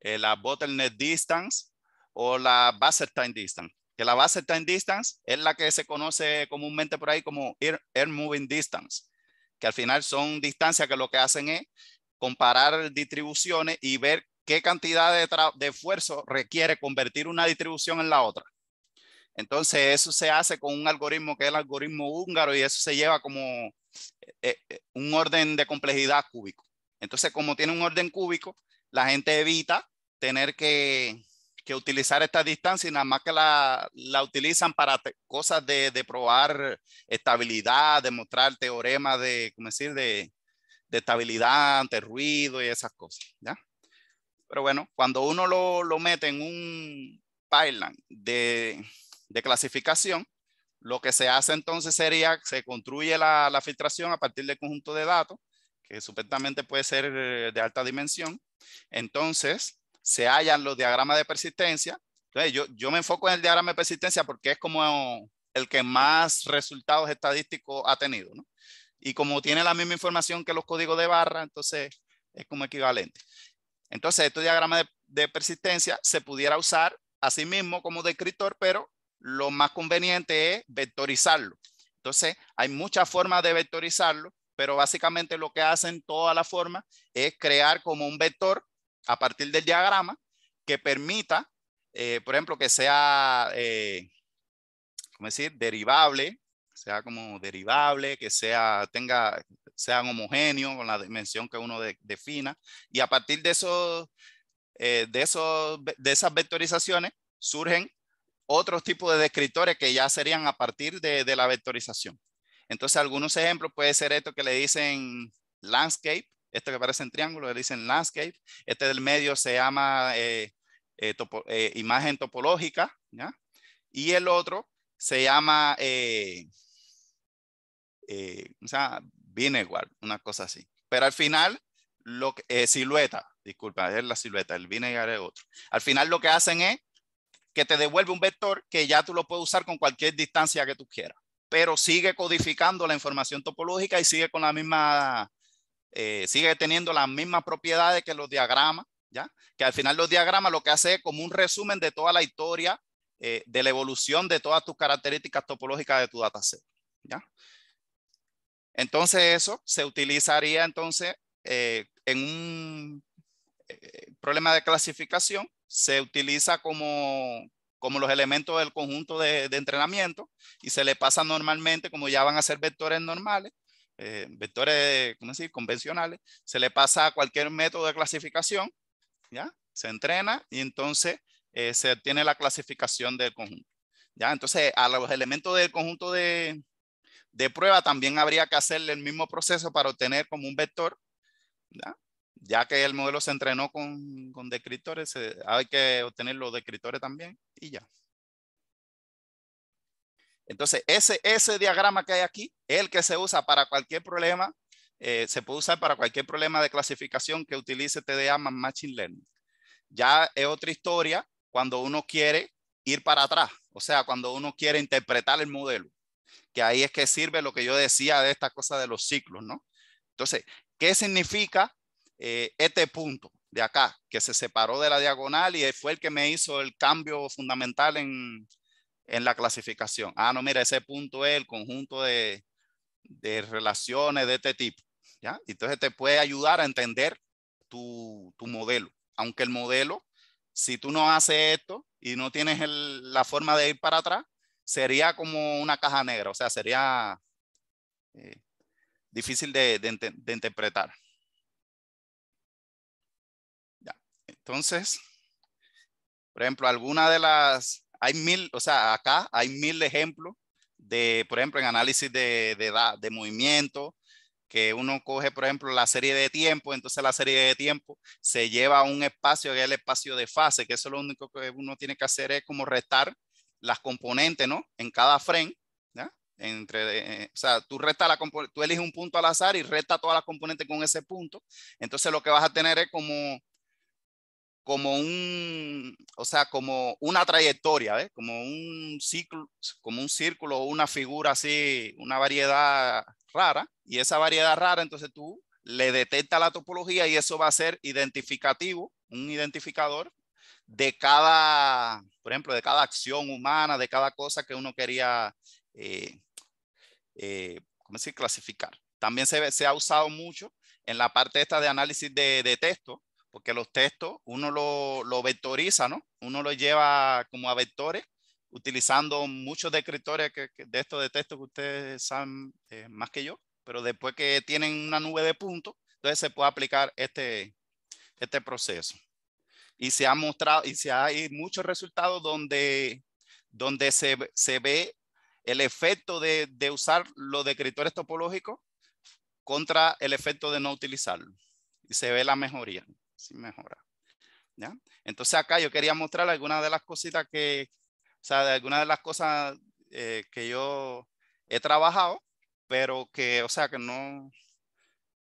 eh, la bottleneck distance o la time distance, que la time distance es la que se conoce comúnmente por ahí como air, moving distance, que al final son distancias que lo que hacen es comparar distribuciones y ver qué cantidad de esfuerzo requiere convertir una distribución en la otra. Entonces, eso se hace con un algoritmo que es el algoritmo húngaro y eso se lleva como eh, eh, un orden de complejidad cúbico. Entonces, como tiene un orden cúbico, la gente evita tener que, que utilizar esta distancia y nada más que la, la utilizan para cosas de, de, probar estabilidad, demostrar teoremas de, ¿cómo decir?, de, de, estabilidad ante ruido y esas cosas, ¿ya? Pero bueno, cuando uno lo, lo mete en un pipeline de, de clasificación. Lo que se hace entonces sería, se construye la, filtración a partir del conjunto de datos, que supuestamente puede ser eh, de alta dimensión. Entonces, se hallan los diagramas de persistencia. yo, yo me enfoco en el diagrama de persistencia porque es como el que más resultados estadísticos ha tenido, ¿no? Y como tiene la misma información que los códigos de barra, entonces es como equivalente. Entonces, este diagrama de, persistencia se pudiera usar a sí mismo como descriptor, pero lo más conveniente es vectorizarlo. Entonces, hay muchas formas de vectorizarlo, pero básicamente lo que hacen todas las formas es crear como un vector a partir del diagrama que permita, eh, por ejemplo, que sea, eh, ¿cómo decir?, derivable, sea como derivable, que sea, tenga, sean homogéneo con la dimensión que uno defina. Y a partir de, esos, eh, de, esos, de esas vectorizaciones surgen otros tipos de descriptores que ya serían a partir de, de la vectorización. Entonces, algunos ejemplos puede ser esto que le dicen landscape, esto que parece en triángulo, le dicen landscape. Este del medio se llama eh, eh, eh, imagen topológica, ¿ya? Y el otro se llama, o sea, vinegar, una cosa así. Pero al final, lo que, silueta, disculpa, es la silueta, el vinegar es otro. Al final lo que hacen es que te devuelve un vector que ya tú lo puedes usar con cualquier distancia que tú quieras, pero sigue codificando la información topológica y sigue con la misma, eh, sigue teniendo las mismas propiedades que los diagramas, ¿ya? Que al final los diagramas lo que hace es como un resumen de toda la historia eh, de la evolución de todas tus características topológicas de tu dataset, ¿ya? Entonces eso se utilizaría entonces eh, en un problema de clasificación se utiliza como, como los elementos del conjunto de, entrenamiento y se le pasa normalmente, como ya van a ser vectores normales, eh, vectores ¿cómo decir? convencionales, se le pasa a cualquier método de clasificación, ¿ya? se entrena y entonces eh, se obtiene la clasificación del conjunto. ¿ya? Entonces, a los elementos del conjunto de, de prueba también habría que hacerle el mismo proceso para obtener como un vector. ¿ya? ya que el modelo se entrenó con, con descriptores, eh, hay que obtener los descriptores también y ya. Entonces, ese, ese diagrama que hay aquí el que se usa para cualquier problema, eh, se puede usar para cualquier problema de clasificación que utilice TDA más Machine Learning. Ya es otra historia cuando uno quiere ir para atrás, o sea, cuando uno quiere interpretar el modelo, que ahí es que sirve lo que yo decía de esta cosa de los ciclos, ¿no? Entonces, ¿qué significa eh, este punto de acá, que se separó de la diagonal y fue el que me hizo el cambio fundamental en, en la clasificación. Ah, no, mira, ese punto es el conjunto de, de relaciones de este tipo. ¿ya? Entonces te puede ayudar a entender tu, tu modelo. Aunque el modelo, si tú no haces esto y no tienes el, la forma de ir para atrás, sería como una caja negra, o sea, sería eh, difícil de, de, de interpretar. Entonces, por ejemplo, alguna de las, hay mil, o sea, acá hay mil ejemplos de, por ejemplo, en análisis de, de, de movimiento, que uno coge, por ejemplo, la serie de tiempo, entonces la serie de tiempo se lleva a un espacio que es el espacio de fase, que eso lo único que uno tiene que hacer es como restar las componentes, ¿no? En cada frame, ¿ya? Entre, eh, eh, o sea, tú, resta la tú eliges un punto al azar y resta todas las componentes con ese punto, entonces lo que vas a tener es como como un, o sea, como una trayectoria, como un ciclo, como un círculo, una figura así, una variedad rara, y esa variedad rara, entonces tú le detectas la topología y eso va a ser identificativo, un identificador de cada, por ejemplo, de cada acción humana, de cada cosa que uno quería, eh, eh, ¿cómo decir?, clasificar. También se, se ha usado mucho en la parte esta de análisis de, de texto, porque los textos uno lo, vectoriza, ¿no? Uno lo lleva como a vectores, utilizando muchos descriptores de estos de textos que ustedes saben eh, más que yo, pero después que tienen una nube de puntos, entonces se puede aplicar este, este proceso. Y se ha mostrado, y se ha, hay muchos resultados donde, donde se, se ve el efecto de, de usar los descriptores topológicos contra el efecto de no utilizarlo. Y se ve la mejoría mejora. ¿Ya? Entonces acá yo quería mostrar algunas de las cositas que, o sea, de algunas de las cosas eh, que yo he trabajado, pero que, o sea, que no,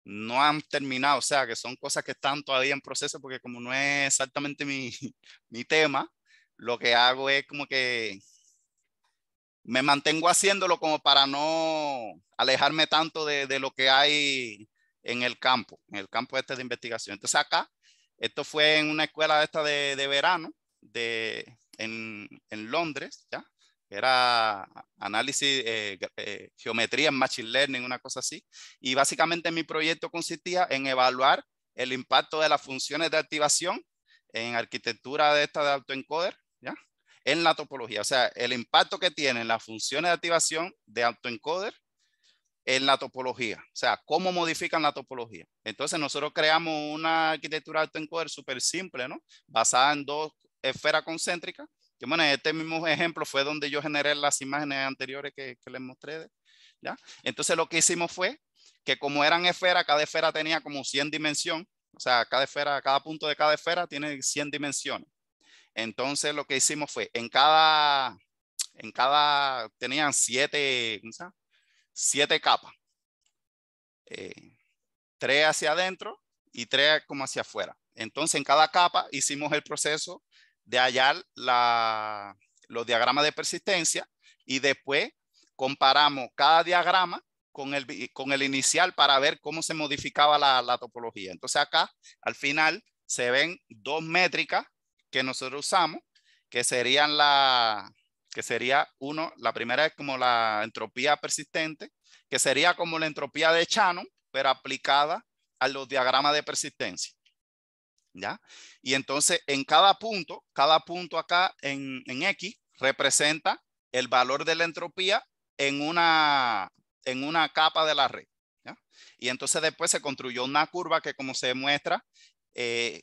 no han terminado, o sea, que son cosas que están todavía en proceso, porque como no es exactamente mi, [laughs] tema, lo que hago es como que me mantengo haciéndolo como para no alejarme tanto de, de lo que hay en el campo, en el campo este de investigación. Entonces acá, esto fue en una escuela esta de, verano de, en, en, Londres, ¿ya? Era análisis, eh, eh geometría en Machine Learning, una cosa así. Y básicamente mi proyecto consistía en evaluar el impacto de las funciones de activación en arquitectura de esta de autoencoder, ¿ya? En la topología, o sea, el impacto que tienen las funciones de activación de autoencoder en la topología, o sea, cómo modifican la topología. Entonces nosotros creamos una arquitectura alto súper simple, ¿no? Basada en dos esferas concéntricas. Que bueno, este mismo ejemplo fue donde yo generé las imágenes anteriores que, que les mostré. ¿ya? Entonces lo que hicimos fue que como eran esferas, cada esfera tenía como 100 dimensiones, o sea, cada esfera, cada punto de cada esfera tiene 100 dimensiones. Entonces lo que hicimos fue, en cada, en cada, tenían siete, ¿cómo se llama? siete capas. Eh, tres hacia adentro y tres como hacia afuera. Entonces, en cada capa hicimos el proceso de hallar los diagramas de persistencia y después comparamos cada diagrama con el, con el inicial para ver cómo se modificaba la topología. Entonces acá, al final, se ven dos métricas que nosotros usamos, que serían la, que sería uno, la primera es como la entropía persistente, que sería como la entropía de Shannon, pero aplicada a los diagramas de persistencia. ¿Ya? Y entonces en cada punto, cada punto acá en, en X representa el valor de la entropía en una, en una capa de la red. ¿ya? Y entonces después se construyó una curva que como se muestra, eh,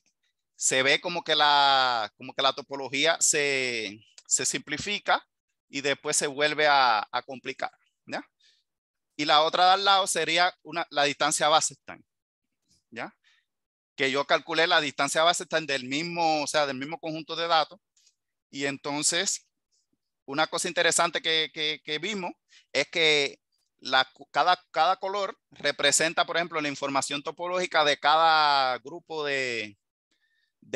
se ve como que la, como que la topología se, se simplifica y después se vuelve a, complicar. ¿ya? Y la otra de al lado sería una, la distancia base time. ¿ya? Que yo calculé la distancia base time del mismo, o sea, del mismo conjunto de datos. Y entonces, una cosa interesante que, vimos es que la, cada, cada color representa, por ejemplo, la información topológica de cada grupo de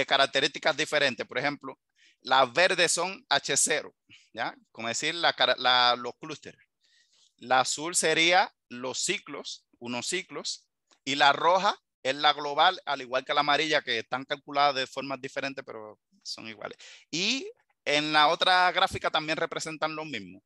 características diferentes. Por ejemplo, las verdes son H0, ¿ya? Como decir, la, los clústeres. La azul sería los ciclos, unos ciclos, y la roja es la global, al igual que la amarilla, que están calculadas de formas diferentes, pero son iguales. Y en la otra gráfica también representan lo mismo.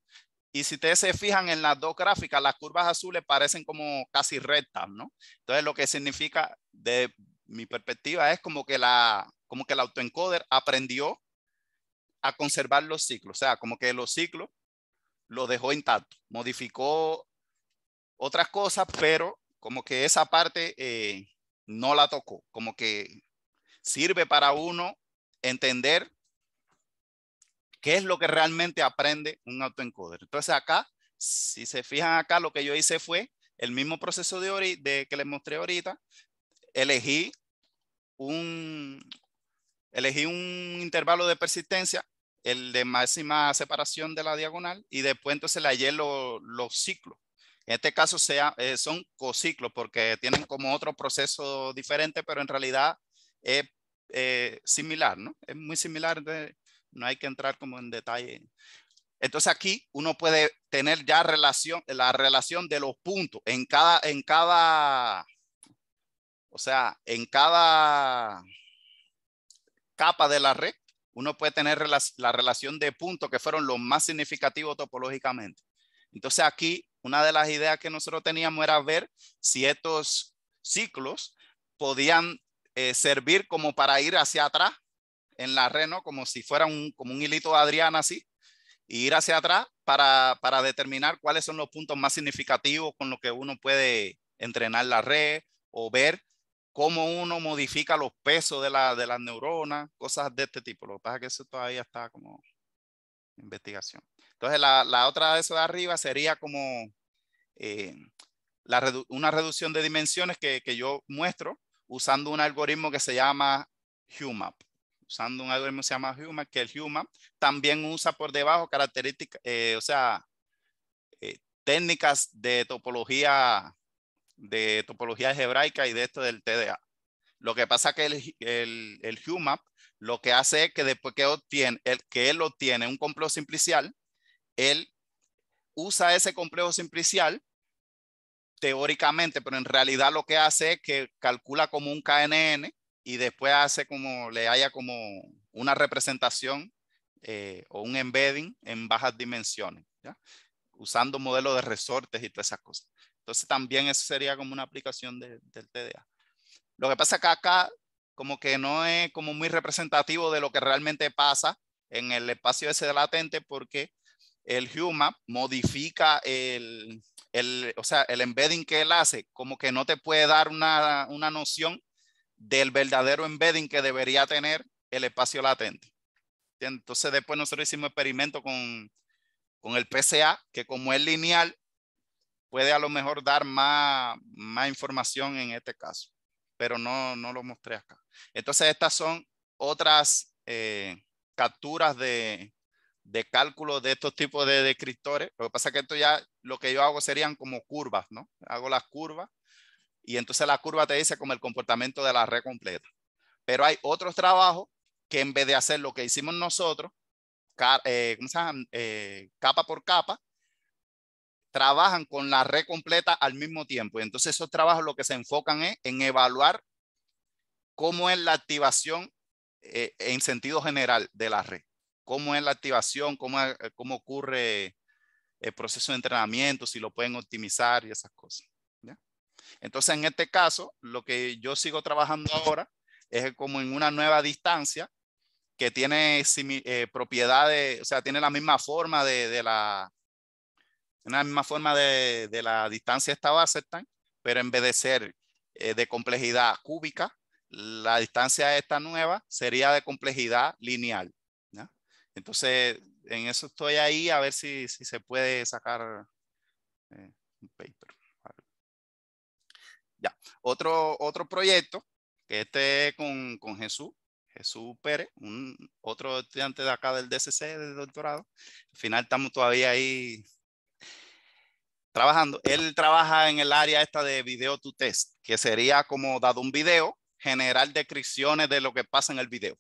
Y si ustedes se fijan en las dos gráficas, las curvas azules parecen como casi rectas, ¿no? Entonces lo que significa, de mi perspectiva, es como que la, como que el autoencoder aprendió a conservar los ciclos, o sea, como que los ciclos los dejó intacto, modificó otras cosas, pero como que esa parte eh, no la tocó, como que sirve para uno entender qué es lo que realmente aprende un autoencoder. Entonces acá, si se fijan acá, lo que yo hice fue el mismo proceso de, de que les mostré ahorita, elegí un, elegí un intervalo de persistencia el de máxima separación de la diagonal y después entonces le hallé los ciclos. En este caso sea, eh, son cociclos porque tienen como otro proceso diferente, pero en realidad es eh, similar, ¿no? Es muy similar, no hay que entrar como en detalle. Entonces aquí uno puede tener ya relación, la relación de los puntos en cada, en cada, o sea, en cada capa de la red uno puede tener la relación de puntos que fueron los más significativos topológicamente. Entonces aquí una de las ideas que nosotros teníamos era ver si estos ciclos podían eh, servir como para ir hacia atrás en la red, Como si fuera un, como un hilito de Adriana así, y ir hacia atrás para, para determinar cuáles son los puntos más significativos con los que uno puede entrenar la red o ver cómo uno modifica los pesos de, la, de las neuronas, cosas de este tipo. Lo que pasa es que eso todavía está como investigación. Entonces, la, otra de eso de arriba sería como eh, una reducción de dimensiones que, yo muestro usando un algoritmo que se llama HUMAP. Usando un algoritmo que se llama HUMAP, que el HUMAP también usa por debajo características, eh, o sea, eh, técnicas de topología de topología algebraica y de esto del TDA. Lo que pasa que el, el, el HUMAP lo que hace es que después que, obtiene, el, que él obtiene un complejo simplicial, él usa ese complejo simplicial teóricamente, pero en realidad lo que hace es que calcula como un KNN y después hace como, le haya como una representación eh, o un embedding en bajas dimensiones, usando modelos de resortes y todas esas cosas. Entonces también eso sería como una aplicación del TDA. Lo que pasa acá acá como que no es como muy representativo de lo que realmente pasa en el espacio ese de latente porque el Huma modifica el, el, o sea, el embedding que él hace, como que no te puede dar una, una noción del verdadero embedding que debería tener el espacio latente. Entonces después nosotros hicimos experimento con, con el PCA, que como es lineal, puede a lo mejor dar más, más información en este caso, pero no, no lo mostré acá. Entonces, estas son otras eh, capturas de, de cálculo de estos tipos de descriptores. Lo que pasa es que esto ya, lo que yo hago serían como curvas, ¿no? Hago las curvas y entonces la curva te dice como el comportamiento de la red completa. Pero hay otros trabajos que en vez de hacer lo que hicimos nosotros, eh, ¿cómo se llama? Eh, capa por capa, trabajan con la red completa al mismo tiempo. Entonces esos trabajos lo que se enfocan es en evaluar cómo es la activación eh, en sentido general de la red, cómo es la activación, cómo, eh, cómo ocurre el proceso de entrenamiento, si lo pueden optimizar y esas cosas. Entonces, en este caso, lo que yo sigo trabajando ahora es como en una nueva distancia que tiene eh, propiedades, o sea, tiene la misma forma de, de, la, una misma forma de, la distancia esta base, pero en vez de ser eh, de complejidad cúbica, la distancia esta nueva sería de complejidad lineal. Entonces, en eso estoy ahí a ver si, si se puede sacar eh, un paper. Ya. Otro, otro proyecto, que este es con, con Jesús, Jesús Pérez, un, otro estudiante de acá del DCC, del doctorado. Al final estamos todavía ahí trabajando. Él trabaja en el área esta de video to test, que sería como dado un video, generar descripciones de lo que pasa en el video.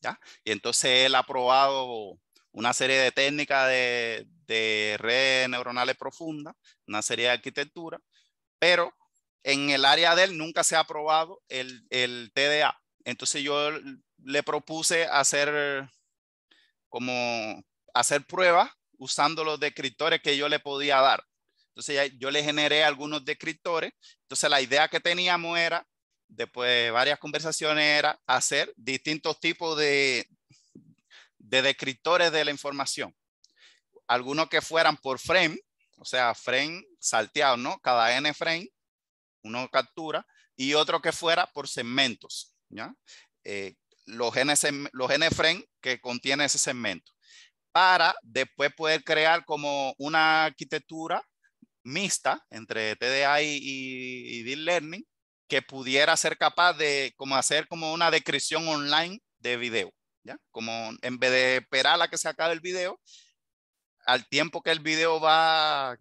¿ya? Y entonces él ha probado una serie de técnicas de, redes neuronales profundas, una serie de arquitectura, pero en el área de él nunca se ha probado el, el TDA. Entonces yo le propuse hacer como hacer pruebas usando los descriptores que yo le podía dar. Entonces yo le generé algunos descriptores. Entonces la idea que teníamos era, después de varias conversaciones, era hacer distintos tipos de, de descriptores de la información. Algunos que fueran por frame, o sea, frame salteado, ¿no? Cada n frame, uno captura, y otro que fuera por segmentos, ¿ya? Eh, los, los n frame que contiene ese segmento, para después poder crear como una arquitectura mixta entre TDA y, Deep Learning que pudiera ser capaz de como hacer como una descripción online de video, ¿ya? Como en vez de esperar a que se acabe el video, al tiempo que el video va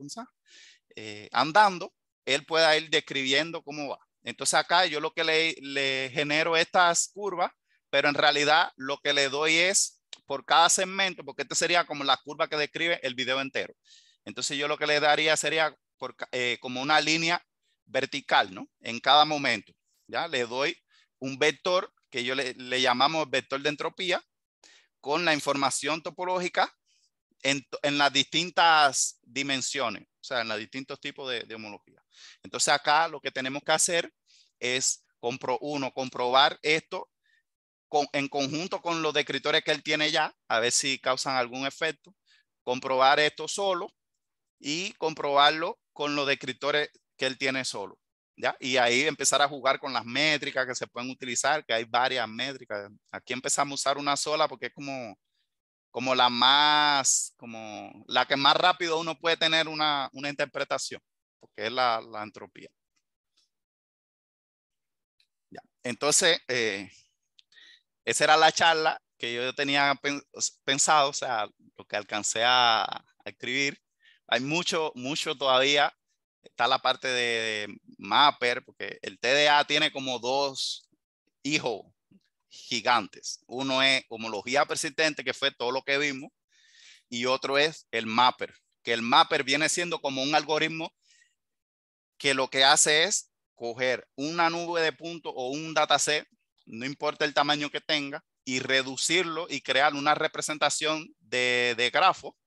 eh, andando, él pueda ir describiendo cómo va. Entonces acá yo lo que le, le genero estas curvas, pero en realidad lo que le doy es por cada segmento, porque esta sería como la curva que describe el video entero. Entonces yo lo que le daría sería eh, como una línea vertical, ¿no? En cada momento, ¿ya? Le doy un vector que yo le, llamamos vector de entropía con la información topológica en, las distintas dimensiones, o sea, en los distintos tipos de, homología. Entonces acá lo que tenemos que hacer es, compro, uno, comprobar esto en conjunto con los descriptores que él tiene ya, a ver si causan algún efecto, comprobar esto solo y comprobarlo con los descriptores que él tiene solo. ¿ya? Y ahí empezar a jugar con las métricas que se pueden utilizar, que hay varias métricas. Aquí empezamos a usar una sola porque es como, como la más, como la que más rápido uno puede tener una, una interpretación, porque es la, la entropía. Ya. Entonces, eh, esa era la charla que yo tenía pensado, o sea, lo que alcancé a escribir. Hay mucho, mucho todavía. Está la parte de Mapper, porque el TDA tiene como dos hijos gigantes. Uno es homología persistente, que fue todo lo que vimos, y otro es el Mapper, que el Mapper viene siendo como un algoritmo que lo que hace es coger una nube de puntos o un dataset, no importa el tamaño que tenga, y reducirlo y crear una representación de grafo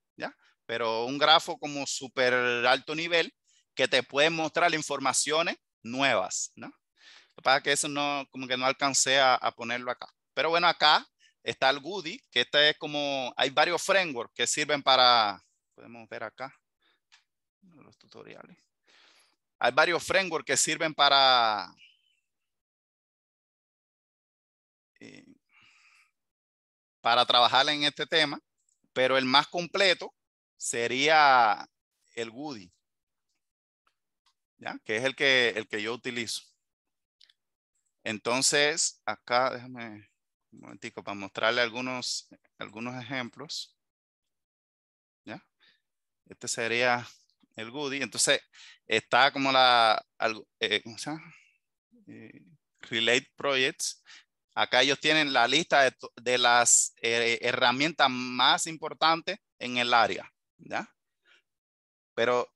pero un grafo como súper alto nivel que te puede mostrar informaciones nuevas, ¿no? Lo que pasa es que eso no, como que no alcancé a, a ponerlo acá. Pero bueno, acá está el Goody, que este es como, hay varios frameworks que sirven para, podemos ver acá, los tutoriales. Hay varios frameworks que sirven para, eh, para trabajar en este tema, pero el más completo sería el Woody, ¿ya? que es el que, el que yo utilizo. Entonces, acá déjame un momentico para mostrarle algunos, algunos ejemplos. ¿ya? Este sería el Woody. Entonces, está como la, eh, eh, Relate Projects. Acá ellos tienen la lista de, las eh, herramientas más importantes en el área. Pero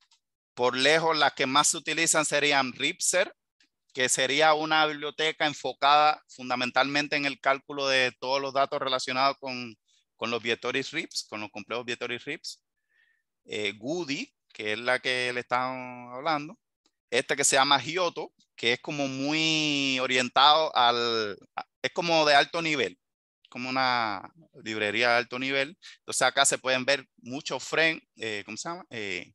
por lejos las que más se utilizan serían Ripser, que sería una biblioteca enfocada fundamentalmente en el cálculo de todos los datos relacionados con, con los Vietoris RIPS, con los complejos Vietoris RIPS. Eh, Goody, que es la que le estamos hablando. Este que se llama Giotto, que es como muy orientado al... es como de alto nivel como una librería de alto nivel. Entonces acá se pueden ver muchos frame, eh, ¿cómo se llama? Eh,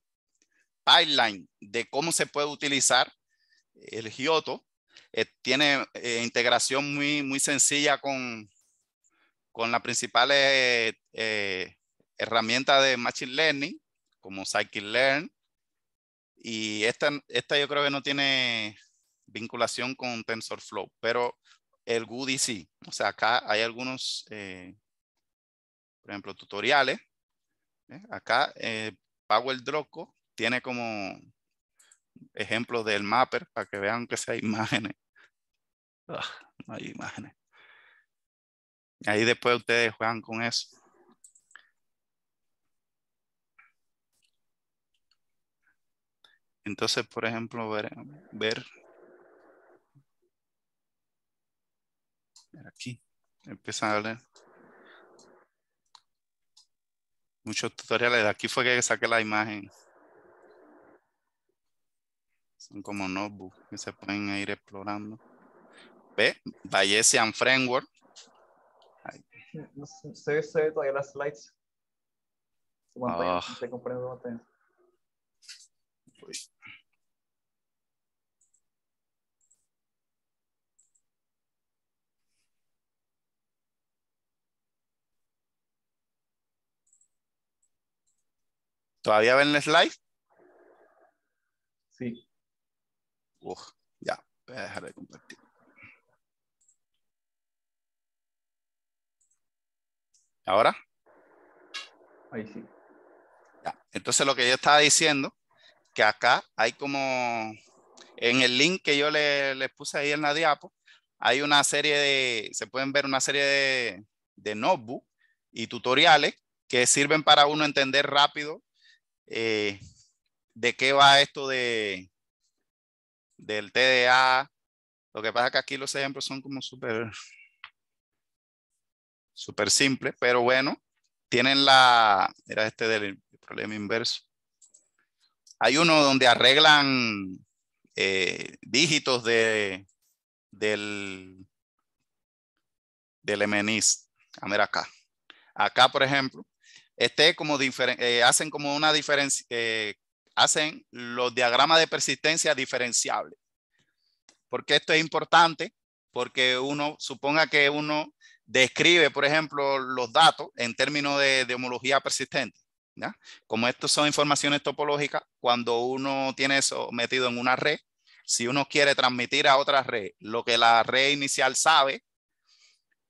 pipeline de cómo se puede utilizar el Giotto. Eh, tiene eh, integración muy, muy sencilla con, con las principales herramientas de Machine Learning, como Scikit-Learn. Y esta, esta yo creo que no tiene vinculación con TensorFlow, pero el sí. O sea, acá hay algunos, eh, por ejemplo, tutoriales. ¿eh? Acá eh, Power Droco tiene como ejemplos del mapper para que vean que sea imágenes. Ah, no hay imágenes. Ahí después ustedes juegan con eso. Entonces, por ejemplo, ver aquí, empieza a leer. Muchos tutoriales, aquí fue que saqué la imagen. Son como notebook que se pueden ir explorando. Ve, Bayesian Framework. se, ve todavía las slides. Ah. ¿Todavía ven el slide? Sí. Uf, ya, voy a dejar de compartir. ¿Ahora? Ahí sí. Ya. Entonces lo que yo estaba diciendo, que acá hay como, en el link que yo les puse ahí en la diapo, hay una serie de, se pueden ver una serie de, de notebook y tutoriales que sirven para uno entender rápido eh, de qué va esto de del TDA. Lo que pasa es que aquí los ejemplos son como súper súper simples, pero bueno, tienen la, era este del problema inverso. Hay uno donde arreglan eh, dígitos de, del, del MNIS. A ah, ver acá. Acá, por ejemplo, como eh, hacen como una diferencia, eh, hacen los diagramas de persistencia diferenciables. Porque esto es importante, porque uno, suponga que uno describe, por ejemplo, los datos en términos de, homología persistente. Como estos son informaciones topológicas, cuando uno tiene eso metido en una red, si uno quiere transmitir a otra red lo que la red inicial sabe,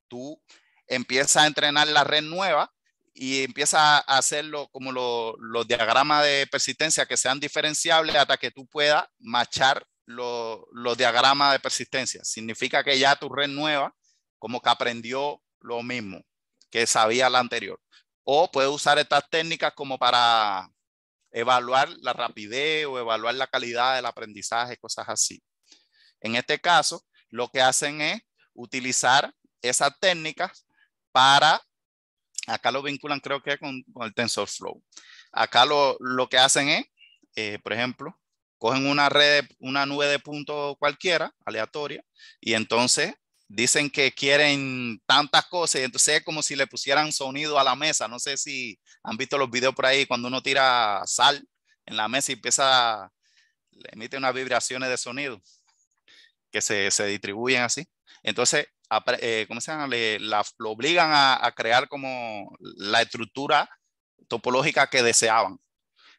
tú empiezas a entrenar la red nueva y empieza a hacerlo como los diagramas de persistencia que sean diferenciables hasta que tú puedas machar los diagramas de persistencia. Significa que ya tu red nueva como que aprendió lo mismo que sabía la anterior. O puede usar estas técnicas como para evaluar la rapidez o evaluar la calidad del aprendizaje, cosas así. En este caso, lo que hacen es utilizar esas técnicas para Acá lo vinculan creo que con, con el TensorFlow. Acá lo, lo que hacen es, eh, por ejemplo, cogen una red, una nube de puntos cualquiera, aleatoria, y entonces dicen que quieren tantas cosas, y entonces es como si le pusieran sonido a la mesa. No sé si han visto los videos por ahí cuando uno tira sal en la mesa y empieza, le emite unas vibraciones de sonido que se, se distribuyen así. Entonces, eh, ¿cómo lo obligan a, crear como la estructura topológica que deseaban.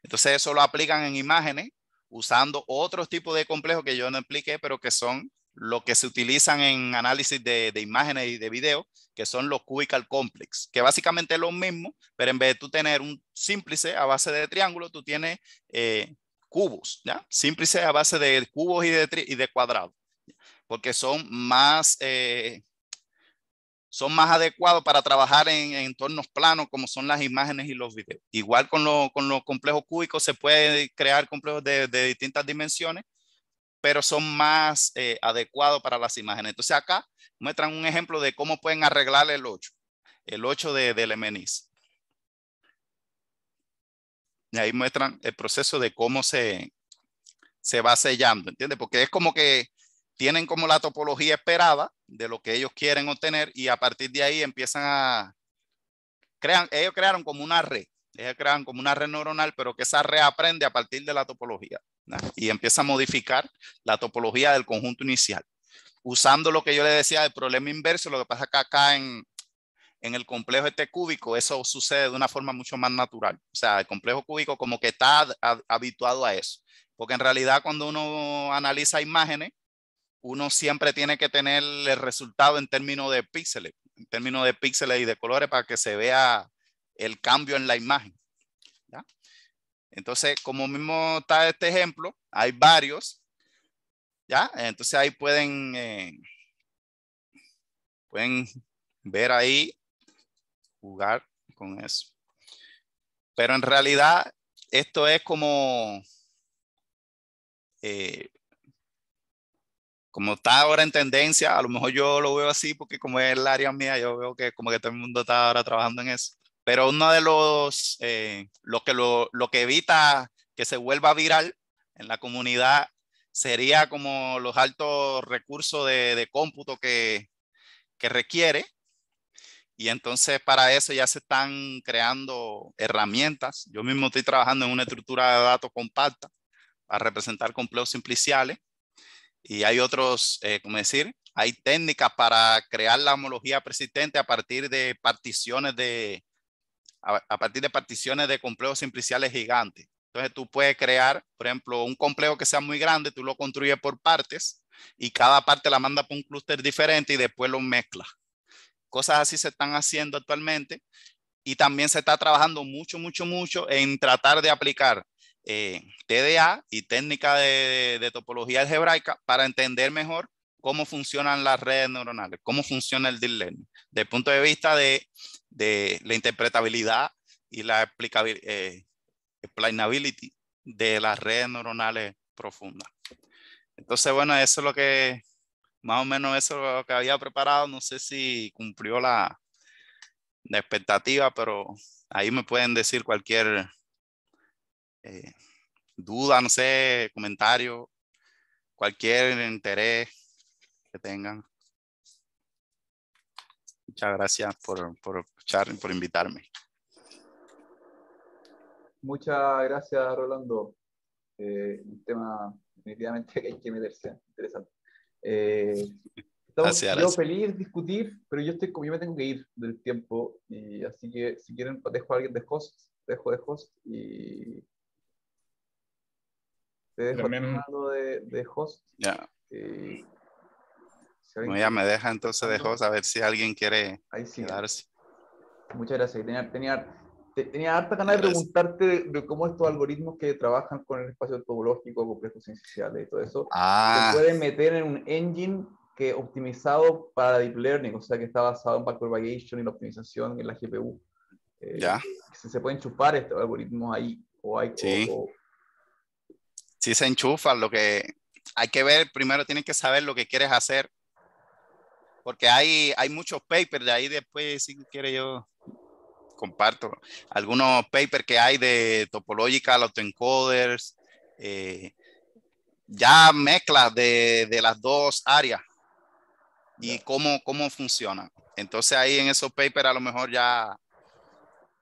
Entonces eso lo aplican en imágenes usando otros tipos de complejos que yo no expliqué, pero que son lo que se utilizan en análisis de, imágenes y de video, que son los cubical complex, que básicamente es lo mismo, pero en vez de tú tener un símplice a base de triángulo, tú tienes eh, cubos, ¿ya? Símplice a base de cubos y y de cuadrados porque son más, eh, son más adecuados para trabajar en, entornos planos como son las imágenes y los videos. Igual con, con los complejos cúbicos se puede crear complejos de, de distintas dimensiones, pero son más eh, adecuados para las imágenes. Entonces acá muestran un ejemplo de cómo pueden arreglar el 8, el 8 de, del MNIS. Y ahí muestran el proceso de cómo se, se va sellando, ¿entiendes? Porque es como que tienen como la topología esperada de lo que ellos quieren obtener y a partir de ahí empiezan a, crean, ellos crearon como una red, ellos crean como una red neuronal, pero que esa red aprende a partir de la topología y empieza a modificar la topología del conjunto inicial. Usando lo que yo le decía del problema inverso, lo que pasa que acá en, en el complejo este cúbico, eso sucede de una forma mucho más natural. O sea, el complejo cúbico como que está habituado a eso. Porque en realidad cuando uno analiza imágenes, uno siempre tiene que tener el resultado en términos de píxeles, en términos de píxeles y de colores para que se vea el cambio en la imagen. ¿ya? Entonces, como mismo está este ejemplo, hay varios, ¿ya? Entonces ahí pueden, eh, pueden ver ahí, jugar con eso. Pero en realidad, esto es como eh, como está ahora en tendencia, a lo mejor yo lo veo así porque como es el área mía, yo veo que como que todo el mundo está ahora trabajando en eso. Pero uno de los, eh, lo, que lo, lo, que evita que se vuelva viral en la comunidad sería como los altos recursos de, de cómputo que, que requiere. Y entonces para eso ya se están creando herramientas. Yo mismo estoy trabajando en una estructura de datos compacta para representar complejos simpliciales y hay otros, eh, como decir? Hay técnicas para crear la homología persistente a partir de particiones de, a, partir de particiones de complejos simpliciales gigantes. Entonces tú puedes crear, por ejemplo, un complejo que sea muy grande, tú lo construyes por partes y cada parte la manda por un clúster diferente y después lo mezclas. Cosas así se están haciendo actualmente y también se está trabajando mucho, mucho, mucho en tratar de aplicar eh, TDA y técnica de, topología algebraica para entender mejor cómo funcionan las redes neuronales, cómo funciona el deep learning, desde el punto de vista de, la interpretabilidad y la eh, explainability de las redes neuronales profundas. Entonces, bueno, eso es lo que, más o menos eso lo que había preparado. No sé si cumplió la, la expectativa, pero ahí me pueden decir cualquier eh, duda, no sé, comentario, cualquier interés que tengan. Muchas gracias por, por escuchar por invitarme. Muchas gracias, Rolando. Eh, un tema definitivamente que hay que meterse. Interesante. Eh, estamos de discutir, pero yo, estoy, me tengo que ir del tiempo. Y así que si quieren, dejo a alguien de host, dejo de host y te dejo hablando de, de host. Ya. Yeah. me deja entonces de host a ver si alguien quiere quedarse. Muchas gracias. Tenía, tenía, tenía harta ganas de preguntarte de, cómo estos algoritmos que trabajan con el espacio topológico, complejos iniciales y todo eso, se ah. pueden meter en un engine que optimizado para deep learning, o sea que está basado en backpropagation y la optimización en la GPU. Eh, ya. Se, se pueden chupar estos algoritmos ahí o hay sí si se enchufa, lo que hay que ver, primero tienes que saber lo que quieres hacer, porque hay, hay muchos papers, de ahí después, si quiere yo comparto algunos papers que hay de topológica, autoencoders, eh, ya mezclas de, de, las dos áreas y cómo, cómo funciona. Entonces ahí en esos papers a lo mejor ya,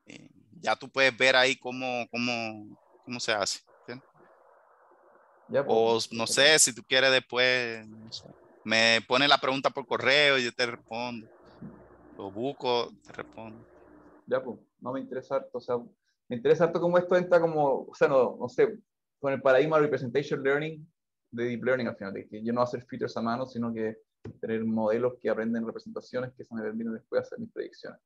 eh, ya tú puedes ver ahí cómo, cómo, cómo se hace. Pues, o pues, no pues. sé, si tú quieres después, me pone la pregunta por correo y yo te respondo. Lo busco, te respondo. Ya, pues, no me interesa harto. O sea, me interesa tanto cómo esto entra como, o sea, no, no sé, con el paradigma de Representation Learning, de Deep Learning al final, de que yo no hacer features a mano, sino que tener modelos que aprenden representaciones que se me permiten después hacer mis predicciones.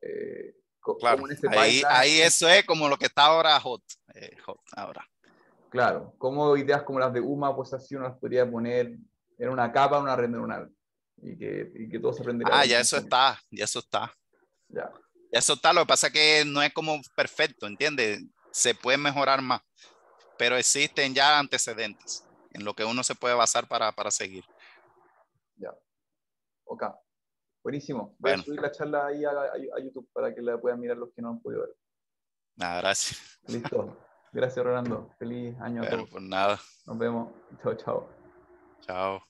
Eh, claro, este ahí, eso es como lo que está ahora hot, eh, hot ahora. Claro, como ideas como las de UMA, pues así uno las podría poner en una capa, una red neuronal. Y que, y que todo se Ah, ya eso está, ya eso está. Ya. ya eso está, lo que pasa es que no es como perfecto, ¿entiendes? Se puede mejorar más, pero existen ya antecedentes en lo que uno se puede basar para, seguir. Ya. Ok. Buenísimo. Voy a subir la charla ahí a, YouTube para que la puedan mirar los que no han podido ver. Nada, ah, gracias. Listo. [laughs] Gracias, Rolando. Feliz año a todos. Pues nada. Nos vemos. Chao, chao. Chao.